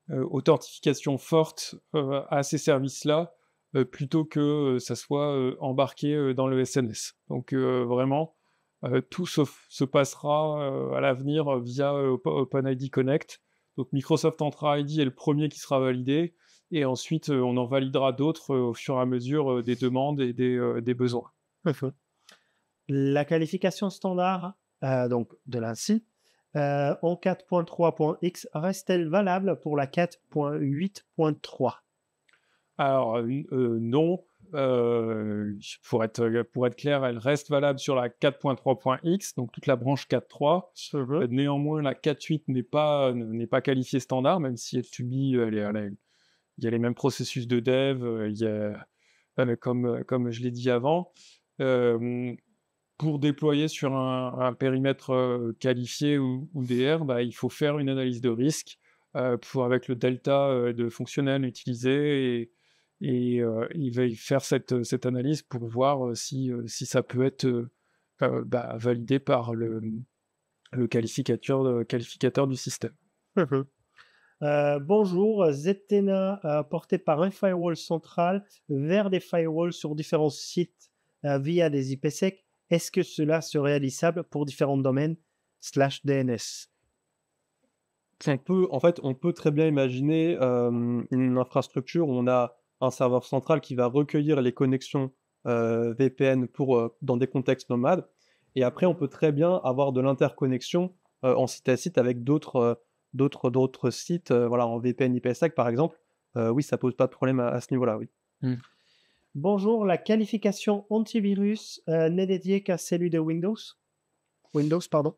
authentification forte à ces services-là plutôt que ça soit embarqué dans le SNS. Donc vraiment, euh, tout se, passera euh, à l'avenir euh, via OpenID Connect. Donc Microsoft Entra ID est le premier qui sera validé, et ensuite on en validera d'autres au fur et à mesure des demandes et des, besoins. La qualification standard donc de l'ANSI en 4.3.x reste-t-elle valable pour la 4.8.3 Alors non, euh, euh, pour, être, clair, elle reste valable sur la 4.3.x, donc toute la branche 4.3. Euh, néanmoins, la 4.8 n'est pas, n'est pas qualifiée standard, même si elle subit, il y a les mêmes processus de dev, il y comme, comme je l'ai dit avant. pour déployer sur un, périmètre qualifié ou, DR, bah, il faut faire une analyse de risque pour, avec le delta de fonctionnel utilisé et et euh, il va faire cette, euh, cette analyse pour voir euh, si, si ça peut être bah, validé par le, mmh, le qualificateur, qualificateur du système. Mmh bonjour, Zetena porté par un firewall central vers des firewalls sur différents sites via des IPsec. Est-ce que cela serait réalisable pour différents domaines slash DNS on peut, En fait, on peut très bien imaginer une infrastructure où on a un serveur central qui va recueillir les connexions euh, VPN pour, euh, dans des contextes nomades. Et après, on peut très bien avoir de l'interconnexion euh, en site à site avec d'autres d'autres d'autres sites, voilà, en VPN IPsec par exemple. oui, ça pose pas de problème à, ce niveau-là, oui. Hmm. Bonjour, la qualification antivirus n'est dédiée qu'à celui de Windows Windows, pardon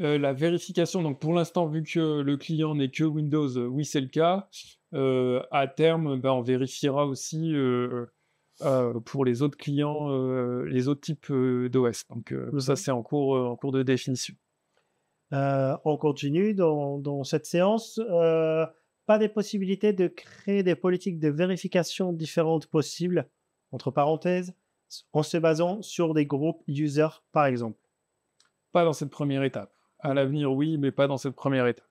euh, la vérification, donc pour l'instant, vu que le client n'est que Windows, euh, oui, c'est le cas. Euh, à terme, ben, on vérifiera aussi pour les autres clients, les autres types d'OS. Donc, ça, mhm. c'est en cours, en cours de définition. on continue dans, cette séance pas des possibilités de créer des politiques de vérification différentes possibles, entre parenthèses, en se basant sur des groupes user, par exemple Pas dans cette première étape. À l'avenir, oui, mais pas dans cette première étape.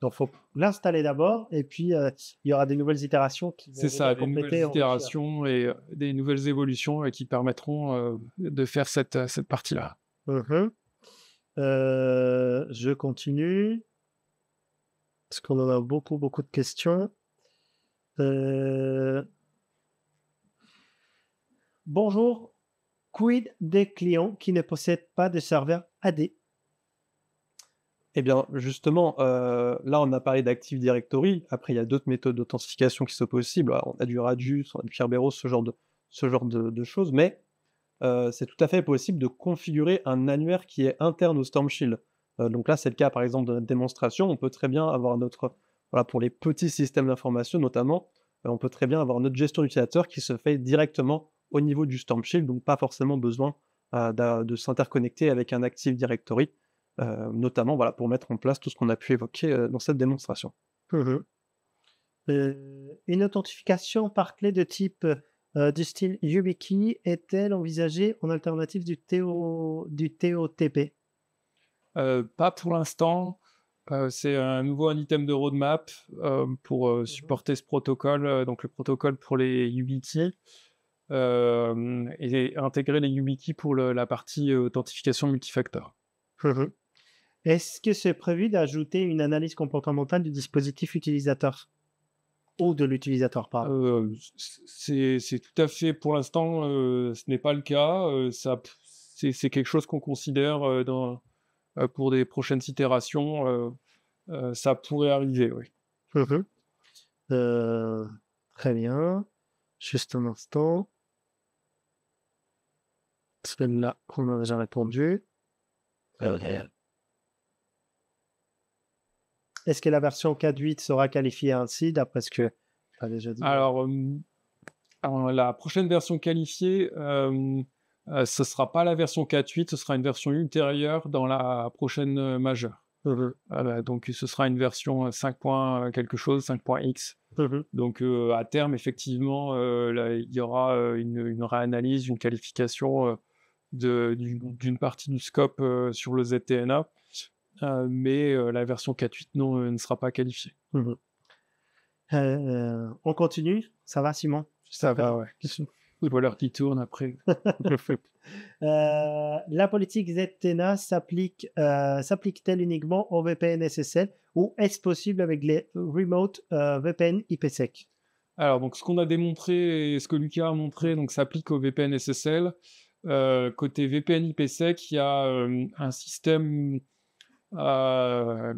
Donc, faut l'installer d'abord, et puis euh, il y aura des nouvelles itérations qui vont C'est ça, des nouvelles itérations et euh, des nouvelles évolutions euh, qui permettront de faire cette, cette partie-là. Mm-hmm. je continue. Parce qu'on en a beaucoup, beaucoup de questions. Bonjour. Quid des clients qui ne possèdent pas de serveur AD eh bien, justement, euh, là, on a parlé d'Active Directory. Après, il y a d'autres méthodes d'authentification qui sont possibles. on a du Radius, on a du Kerberos, ce genre de, ce genre de, choses. Mais euh, c'est tout à fait possible de configurer un annuaire qui est interne au Storm Shield. Euh, donc là, c'est le cas, par exemple, de notre démonstration. On peut très bien avoir notre... Voilà, pour les petits systèmes d'information, notamment, on peut très bien avoir notre gestion d'utilisateur qui se fait directement au niveau du Storm Shield. Donc, pas forcément besoin de s'interconnecter avec un Active Directory. Euh, notamment voilà, pour mettre en place tout ce qu'on a pu évoquer euh, dans cette démonstration. Mmh euh, une authentification par clé de type du style YubiKey est-elle envisagée en alternative du, du TOTP pas pour l'instant. c'est un nouveau un item de roadmap pour mmh supporter ce protocole, donc le protocole pour les YubiKey et intégrer les YubiKey pour la partie authentification multifacteur. Mmh est-ce que c'est prévu d'ajouter une analyse comportementale du dispositif utilisateur ou de l'utilisateur, pardon euh, C'est tout à fait, pour l'instant, euh, ce n'est pas le cas. Euh, c'est quelque chose qu'on considère pour des prochaines itérations. ça pourrait arriver, oui. Mmh très bien. Juste un instant. Celle-là, on a déjà répondu. Est-ce que la version 4.8 sera qualifiée ainsi, d'après ce que tu as déjà dit Alors, la prochaine version qualifiée, euh, ce ne sera pas la version 4.8, ce sera une version ultérieure dans la prochaine euh, majeure. Mmh donc, ce sera une version 5. Euh, quelque chose, 5.x. Mmh donc, à terme, effectivement, il y aura une, une réanalyse, une qualification d'une partie du scope sur le ZTNA. Euh, mais euh, la version 4.8 non, euh, ne sera pas qualifiée. Mhm. on continue Ça va, Simon Ça va, ouais. Ou l'heure qui tourne après. *laughs* la politique ZTNA s'applique, s'applique-t-elle uniquement au VPN SSL ou est-ce possible avec les Remote VPN IPsec Alors, donc, ce qu'on a démontré et ce que Lucas a montré donc, s'applique au VPN SSL. côté VPN IPsec, il y a un système euh,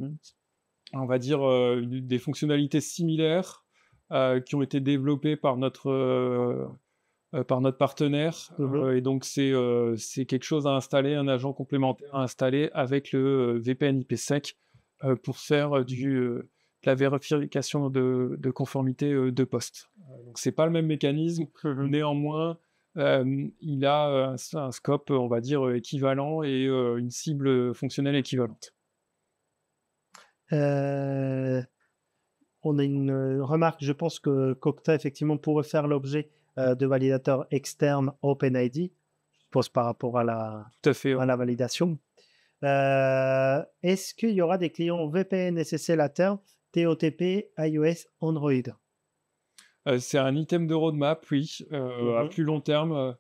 on va dire, euh, des fonctionnalités similaires euh, qui ont été développées par notre par notre partenaire. Mm-hmm. et donc, c'est quelque chose à installer, un agent complémentaire à installer avec le VPN IPsec pour faire du, de la vérification de, conformité de poste. ce n'est pas le même mécanisme. Mm-hmm. Néanmoins, il a un, scope, on va dire, équivalent et une cible fonctionnelle équivalente. Euh, on a une euh, remarque, je pense que Cocta, effectivement, pourrait faire l'objet euh, de validateurs externes OpenID, je pense par rapport à la, validation. Est-ce qu'il y aura des clients VPN SSL à TOTP, iOS, Android C'est un item de roadmap, oui. À mhm. plus long terme,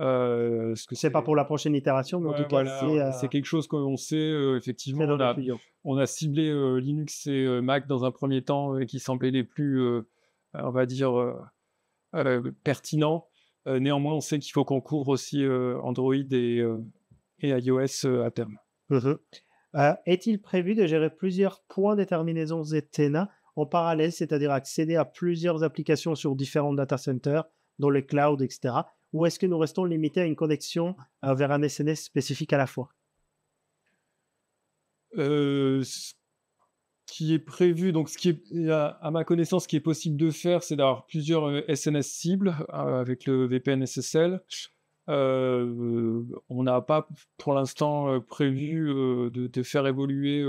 euh, ce que c'est pas pour la prochaine itération, mais en tout cas, euh, c'est quelque chose qu'on sait euh, effectivement. On a, ciblé Linux et Mac dans un premier temps et qui semblaient les plus, on va dire, pertinents. néanmoins, on sait qu'il faut qu'on couvre aussi Android et, iOS à terme. Mmh est-il prévu de gérer plusieurs points de terminaison ZTNA en parallèle, c'est-à-dire accéder à plusieurs applications sur différents data centers, dans les cloud, etc ou est-ce que nous restons limités à une connexion euh, vers un SNS spécifique à la fois euh, Ce qui est prévu, donc ce qui est, à, ma connaissance, ce qui est possible de faire, c'est d'avoir plusieurs SNS euh, cibles avec le VPN SSL. on n'a pas pour l'instant prévu de, faire évoluer,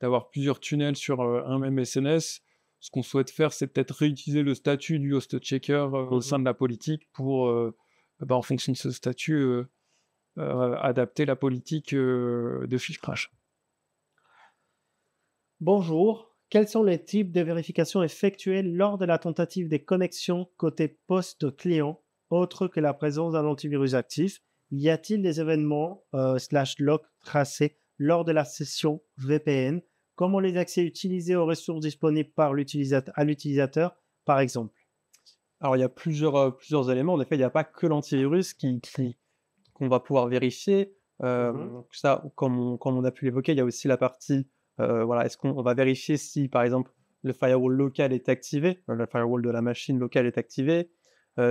d'avoir plusieurs tunnels sur un même SNS ce qu'on souhaite faire, c'est peut-être réutiliser le statut du host checker au mhm. sein de la politique pour euh, bah, en fonction de ce statut, euh, euh, adapter la politique de Crash. Bonjour, quels sont les types de vérifications effectuées lors de la tentative des connexions côté poste client, autre que la présence d'un antivirus actif Y a-t-il des événements slash log tracés lors de la session VPN Comment les accès utilisés aux ressources disponibles par à l'utilisateur, par exemple alors, il y a plusieurs, euh, plusieurs éléments. En effet, il n'y a pas que l'antivirus qui, qu'on va pouvoir vérifier. Mmh euh, ça, comme on, a pu l'évoquer, il y a aussi la partie, euh, voilà, est-ce qu'on va vérifier si, par exemple, le firewall local est activé, le firewall de la machine locale est activé,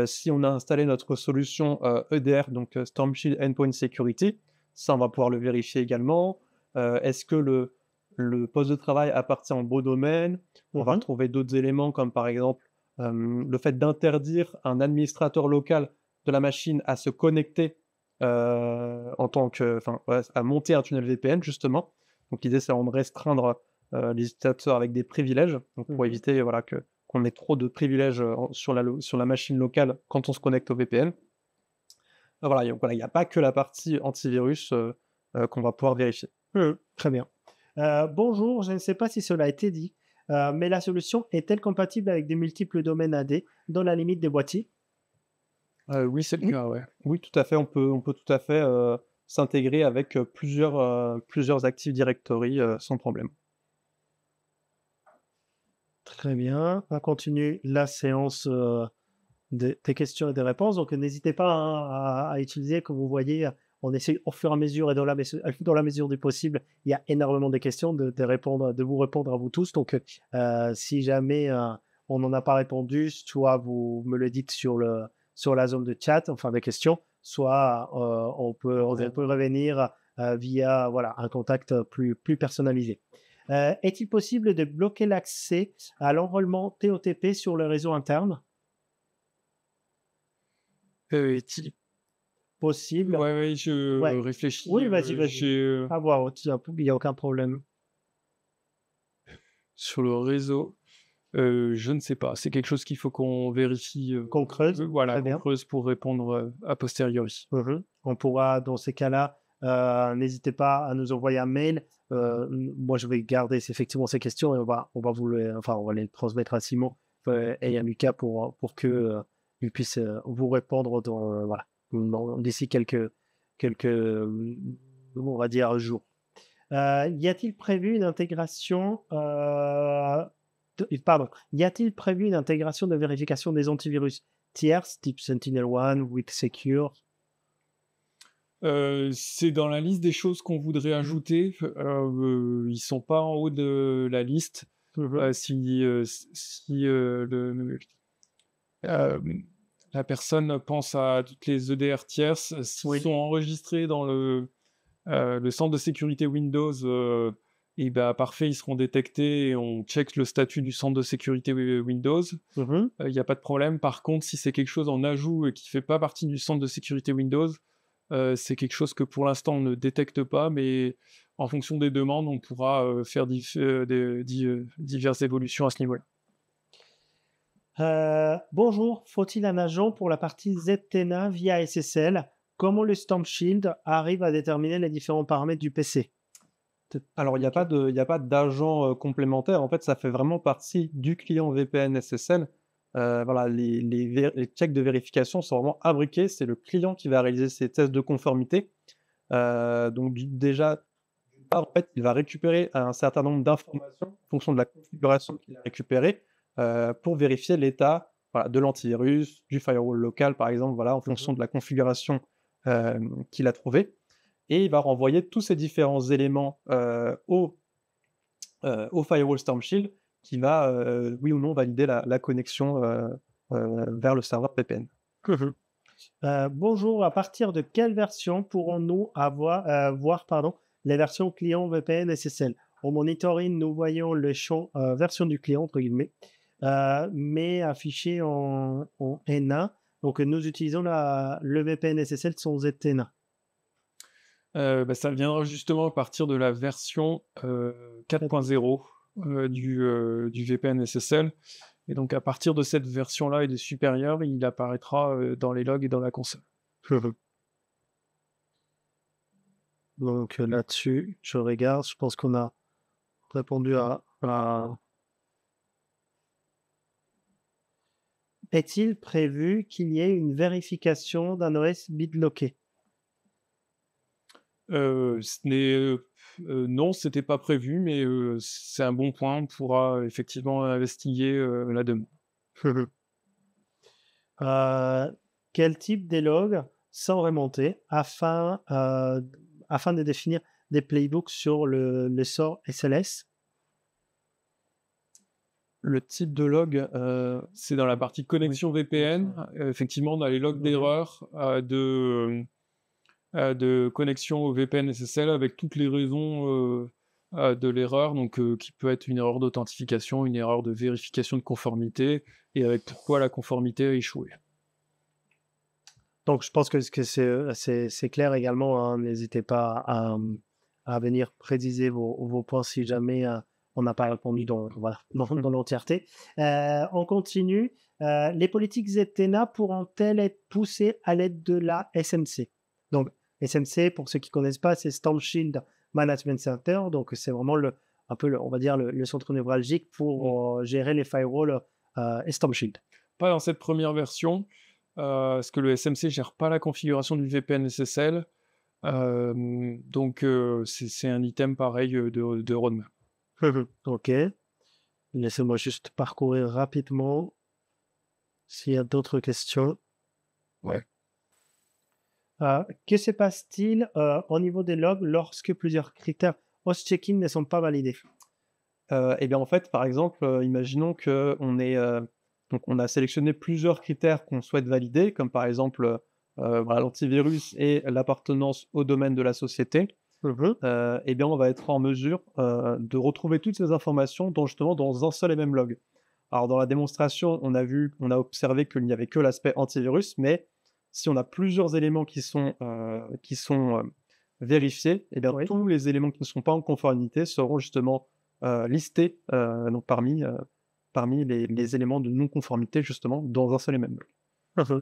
si on a installé notre solution EDR, e donc Stormshield Endpoint Security, ça, on va pouvoir le vérifier également. est-ce que le, le poste de travail appartient au beau domaine On va mmh trouver d'autres éléments comme, par exemple, euh, le fait d'interdire un administrateur local de la machine à se connecter euh, en tant que, enfin, à monter un tunnel VPN justement. Donc l'idée, c'est de restreindre euh, les utilisateurs avec des privilèges, pour mmh. éviter voilà, que, qu'on ait trop de privilèges sur, la, sur la machine locale quand on se connecte au VPN. voilà, il n'y a pas que la partie antivirus qu'on va pouvoir vérifier. Mmh. Très bien. bonjour, je ne sais pas si cela a été dit, euh, mais la solution est-elle compatible avec des multiples domaines AD dans la limite des boîtiers euh, Oui, c'est le Oui, tout à fait. On peut, on peut tout à fait euh, s'intégrer avec plusieurs, plusieurs Active Directory sans problème. Très bien. On continue la séance des, questions et des réponses. Donc, n'hésitez pas hein, à, utiliser, comme vous voyez, on essaye au fur et à mesure et euh, dans la, mesure du possible, il y a énormément de questions de, répondre, de vous répondre à vous tous. Donc, euh, si jamais euh, on n'en a pas répondu, soit vous me le dites sur, le, sur la zone de chat, enfin des questions, soit on, peut, revenir via voilà, un contact plus, plus personnalisé. Est-il possible de bloquer l'accès à l'enrôlement TOTP sur le réseau interne possible. Oui, je euh, réfléchis. Oui, vas-y, euh, vas-y. Euh à voir, il n'y a aucun problème. Sur le réseau, je ne sais pas. C'est quelque chose qu'il faut qu'on vérifie. concrètement, qu'on creuse. voilà, pour répondre a posteriori. Mmh on pourra, dans ces cas-là, n'hésitez pas à nous envoyer un mail. moi, je vais garder effectivement ces questions et on va, on va, vous les, enfin, on va les transmettre à Simon et à Lucas pour, pour que. puissent vous répondre dans, voilà, d'ici quelques, quelques, euh, on va dire, jours. Euh, y a-t-il prévu une intégration euh, de, Pardon. Y a-t-il prévu une intégration de vérification des antivirus tierces, type Sentinel-1, WithSecure Secure c'est dans la liste des choses qu'on voudrait ajouter. Euh, ils sont pas en haut de la liste. Mmh si, si le, la personne pense à toutes les EDR tierces qui euh, sont enregistrées dans euh, le, centre de sécurité Windows. Euh, et bah, parfait, ils seront détectés et on check le statut du centre de sécurité Windows. Il mmh n'y a pas de problème. Par contre, si c'est quelque chose en ajout et qui ne fait pas partie du centre de sécurité Windows, c'est quelque chose que pour l'instant on ne détecte pas, mais en fonction des demandes, on pourra faire diverses évolutions à ce niveau-là. Euh, bonjour, faut-il un agent pour la partie ZTNA via SSL Comment le Stamp Shield arrive à déterminer les différents paramètres du PC alors, il n'y a pas d'agent euh, complémentaire. En fait, ça fait vraiment partie du client VPN SSL. Euh, voilà, les, les, checks de vérification sont vraiment abriqués. C'est le client qui va réaliser ses tests de conformité. donc, déjà, en fait, il va récupérer un certain nombre d'informations en fonction de la configuration qu'il a récupérée. Euh, pour vérifier l'état de l'antivirus, du firewall local, par exemple, voilà, en mhm. fonction de la configuration euh, qu'il a trouvée. Et il va renvoyer tous ces différents éléments euh, au, au, firewall Storm Shield qui va, oui ou non, valider la, connexion vers le serveur VPN. Mmh bonjour, à partir de quelle version pourrons-nous avoir, voir pardon, les versions client VPN SSL Au monitoring, nous voyons les champ version du client, entre guillemets. Euh, mais affiché en, en, NA. Donc euh, nous utilisons la, le VPN SSL sans ZNA. Euh, bah, ça viendra justement à partir de la version 4.0 euh, du, VPN SSL. Et donc à partir de cette version-là et des supérieurs, il apparaîtra dans les logs et dans la console. *laughs* Donc là-dessus, je regarde, je pense qu'on a répondu à, est-il prévu qu'il y ait une vérification d'un OS bitlocké euh, euh, euh, non, ce n'était pas prévu, mais euh, c'est un bon point. On pourra effectivement investiguer la demande. *laughs* quel type des logs sont remontés afin, afin de définir des playbooks sur le sort SLS le type de log, euh, c'est dans la partie connexion VPN, effectivement, on a les logs d'erreur euh, de, euh, de connexion au VPN SSL avec toutes les raisons de l'erreur, donc qui peut être une erreur d'authentification, une erreur de vérification de conformité, et avec pourquoi la conformité a échoué. Donc je pense que, c'est clair également, hein. n'hésitez pas à, venir préciser vos, points si jamais on n'a pas répondu dans, voilà, *laughs* dans, l'entièreté. Euh, on continue. Euh, les politiques ZTNA pourront-elles être poussées à l'aide de la SMC Donc, SMC, pour ceux qui ne connaissent pas, c'est Storm Shield Management Center. Donc, c'est vraiment le, un peu, on va dire, le, centre névralgique pour euh, gérer les firewalls et Storm Pas dans cette première version, parce que le SMC gère pas la configuration du VPN SSL. donc, c'est un item pareil de, de roadmap. *laughs* ok. Laissez-moi juste parcourir rapidement s'il y a d'autres questions. Ouais. Ah, que se passe-t-il euh, au niveau des logs lorsque plusieurs critères host check in ne sont pas validés euh, Eh bien, en fait, par exemple, euh, imaginons qu'on est, donc on a sélectionné plusieurs critères qu'on souhaite valider, comme par exemple l'antivirus et l'appartenance au domaine de la société. Mm-hmm. Euh, eh bien, on va être en mesure euh, de retrouver toutes ces informations dans, justement dans un seul et même log. Alors, dans la démonstration, on a vu, on a observé qu'il n'y avait que l'aspect antivirus, mais si on a plusieurs éléments qui sont, euh, qui sont vérifiés, eh bien, tous les éléments qui ne sont pas en conformité seront justement listés donc parmi, parmi les, éléments de non-conformité, justement, dans un seul et même log. Mm-hmm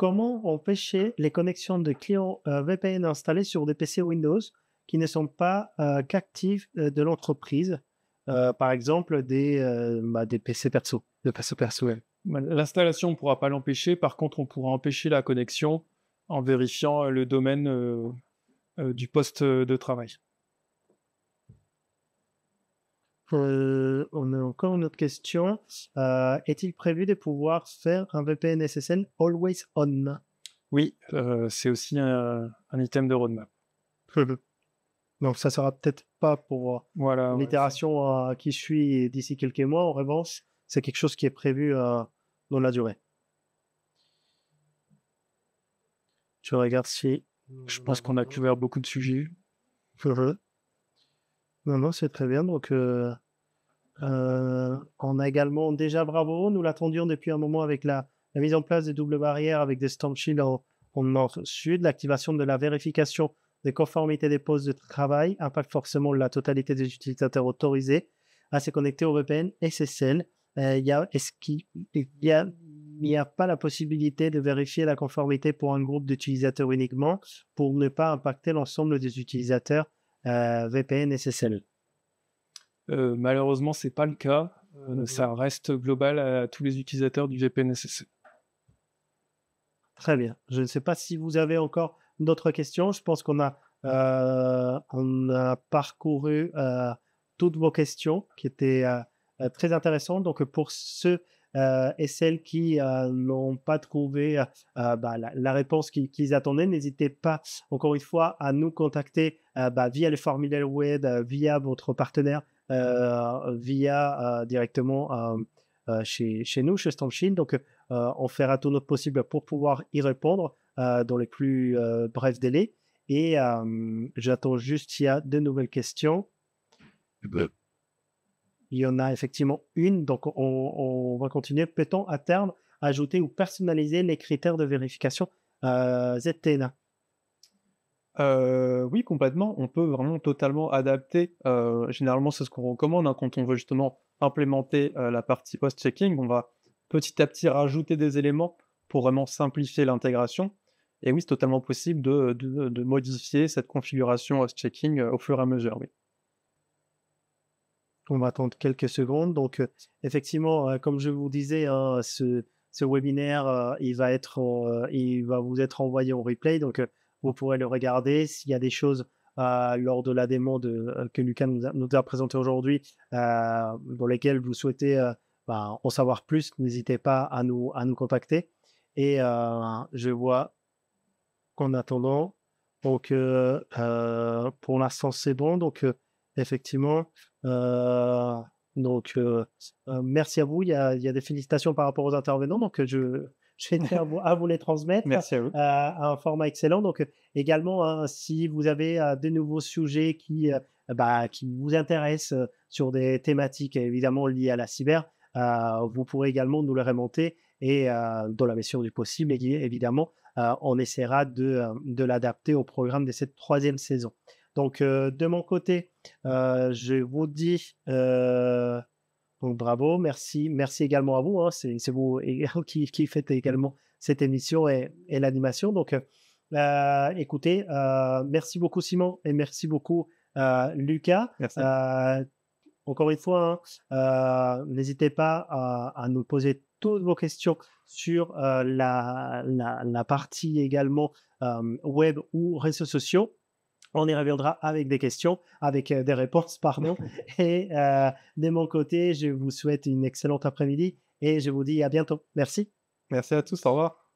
comment empêcher les connexions de clients euh, VPN installés sur des PC Windows qui ne sont pas qu'actifs euh, euh, de l'entreprise, par exemple des, bah, PC perso, de perso personnel. L'installation ne pourra pas l'empêcher, par contre on pourra empêcher la connexion en vérifiant le domaine du poste de travail. Euh, on a encore une autre question. Euh, est-il prévu de pouvoir faire un VPN SSN always on Oui, euh, c'est aussi un, item de roadmap. *laughs* Donc ça sera peut-être pas pour voilà, l'itération qui suit d'ici quelques mois. En revanche, c'est quelque chose qui est prévu dans la durée. tu regardes si. Je pense qu'on a couvert beaucoup de sujets. *laughs* Non, non, c'est très bien. Donc, euh, euh, on a également déjà Bravo. Nous l'attendions depuis un moment avec la, mise en place des doubles barrières avec des stamp shields en, nord-sud, l'activation de la vérification des conformités des postes de travail impacte forcément la totalité des utilisateurs autorisés à se connecter au VPN SSL. Euh, y a, est-ce qu'il y a il n'y a pas la possibilité de vérifier la conformité pour un groupe d'utilisateurs uniquement pour ne pas impacter l'ensemble des utilisateurs euh, VPN SSL euh, Malheureusement, ce n'est pas le cas. Euh, mhm. ça reste global à tous les utilisateurs du VPN SSL. Très bien. Je ne sais pas si vous avez encore d'autres questions. Je pense qu'on a, on a parcouru toutes vos questions qui étaient très intéressantes. Donc, pour ceux euh, et celles qui euh, n'ont pas trouvé euh, bah, la, réponse qu'ils attendaient, n'hésitez pas encore une fois à nous contacter bah, via le formulaire web, via votre partenaire, via directement chez, chez, nous, chez Stampshin. Donc on fera tout notre possible pour pouvoir y répondre dans les plus brefs délais. Et j'attends juste s'il y a de nouvelles questions. Eh ben, il y en a effectivement une, donc on, va continuer. Peut-on à terme ajouter ou personnaliser les critères de vérification euh, ZTNA euh, oui, complètement. On peut vraiment totalement adapter. Euh, généralement, c'est ce qu'on recommande hein, quand on veut justement implémenter euh, la partie post-checking. On va petit à petit rajouter des éléments pour vraiment simplifier l'intégration. Et oui, c'est totalement possible de, de modifier cette configuration post-checking au fur et à mesure. Oui on va attendre quelques secondes. Donc, euh, effectivement, euh, comme je vous disais, hein, ce, webinaire, euh, il, va être, il va vous être envoyé en replay. Donc, vous pourrez le regarder. S'il y a des choses lors de la démo de, que Lucas nous a, présenté aujourd'hui, dans lesquelles vous souhaitez bah, en savoir plus, n'hésitez pas à nous, à nous contacter. Et je vois qu'en attendant, donc, pour l'instant, c'est bon. Donc, effectivement. donc, merci à vous. Il y, a, des félicitations par rapport aux intervenants. Donc, je, vais *laughs* à vous, les transmettre. Merci à vous. un format excellent. Donc, également, hein, si vous avez de des nouveaux sujets qui, bah, qui vous intéressent sur des thématiques évidemment liées à la cyber, vous pourrez également nous les remonter et dans la mesure du possible, évidemment, on essaiera de, de l'adapter au programme de cette troisième saison. Donc, euh, de mon côté, euh, je vous dis euh, donc bravo, merci. Merci également à vous. Hein. C'est, vous *laughs* qui, faites également cette émission et, l'animation. Donc écoutez, merci beaucoup Simon et merci beaucoup Lucas. encore une fois, hein, n'hésitez pas à, nous poser toutes vos questions sur la, partie également web ou réseaux sociaux. On y reviendra avec des questions, avec euh, des réponses, pardon. *laughs* Et euh, de mon côté, je vous souhaite une excellente après-midi et je vous dis à bientôt. Merci. Merci à tous. Au revoir.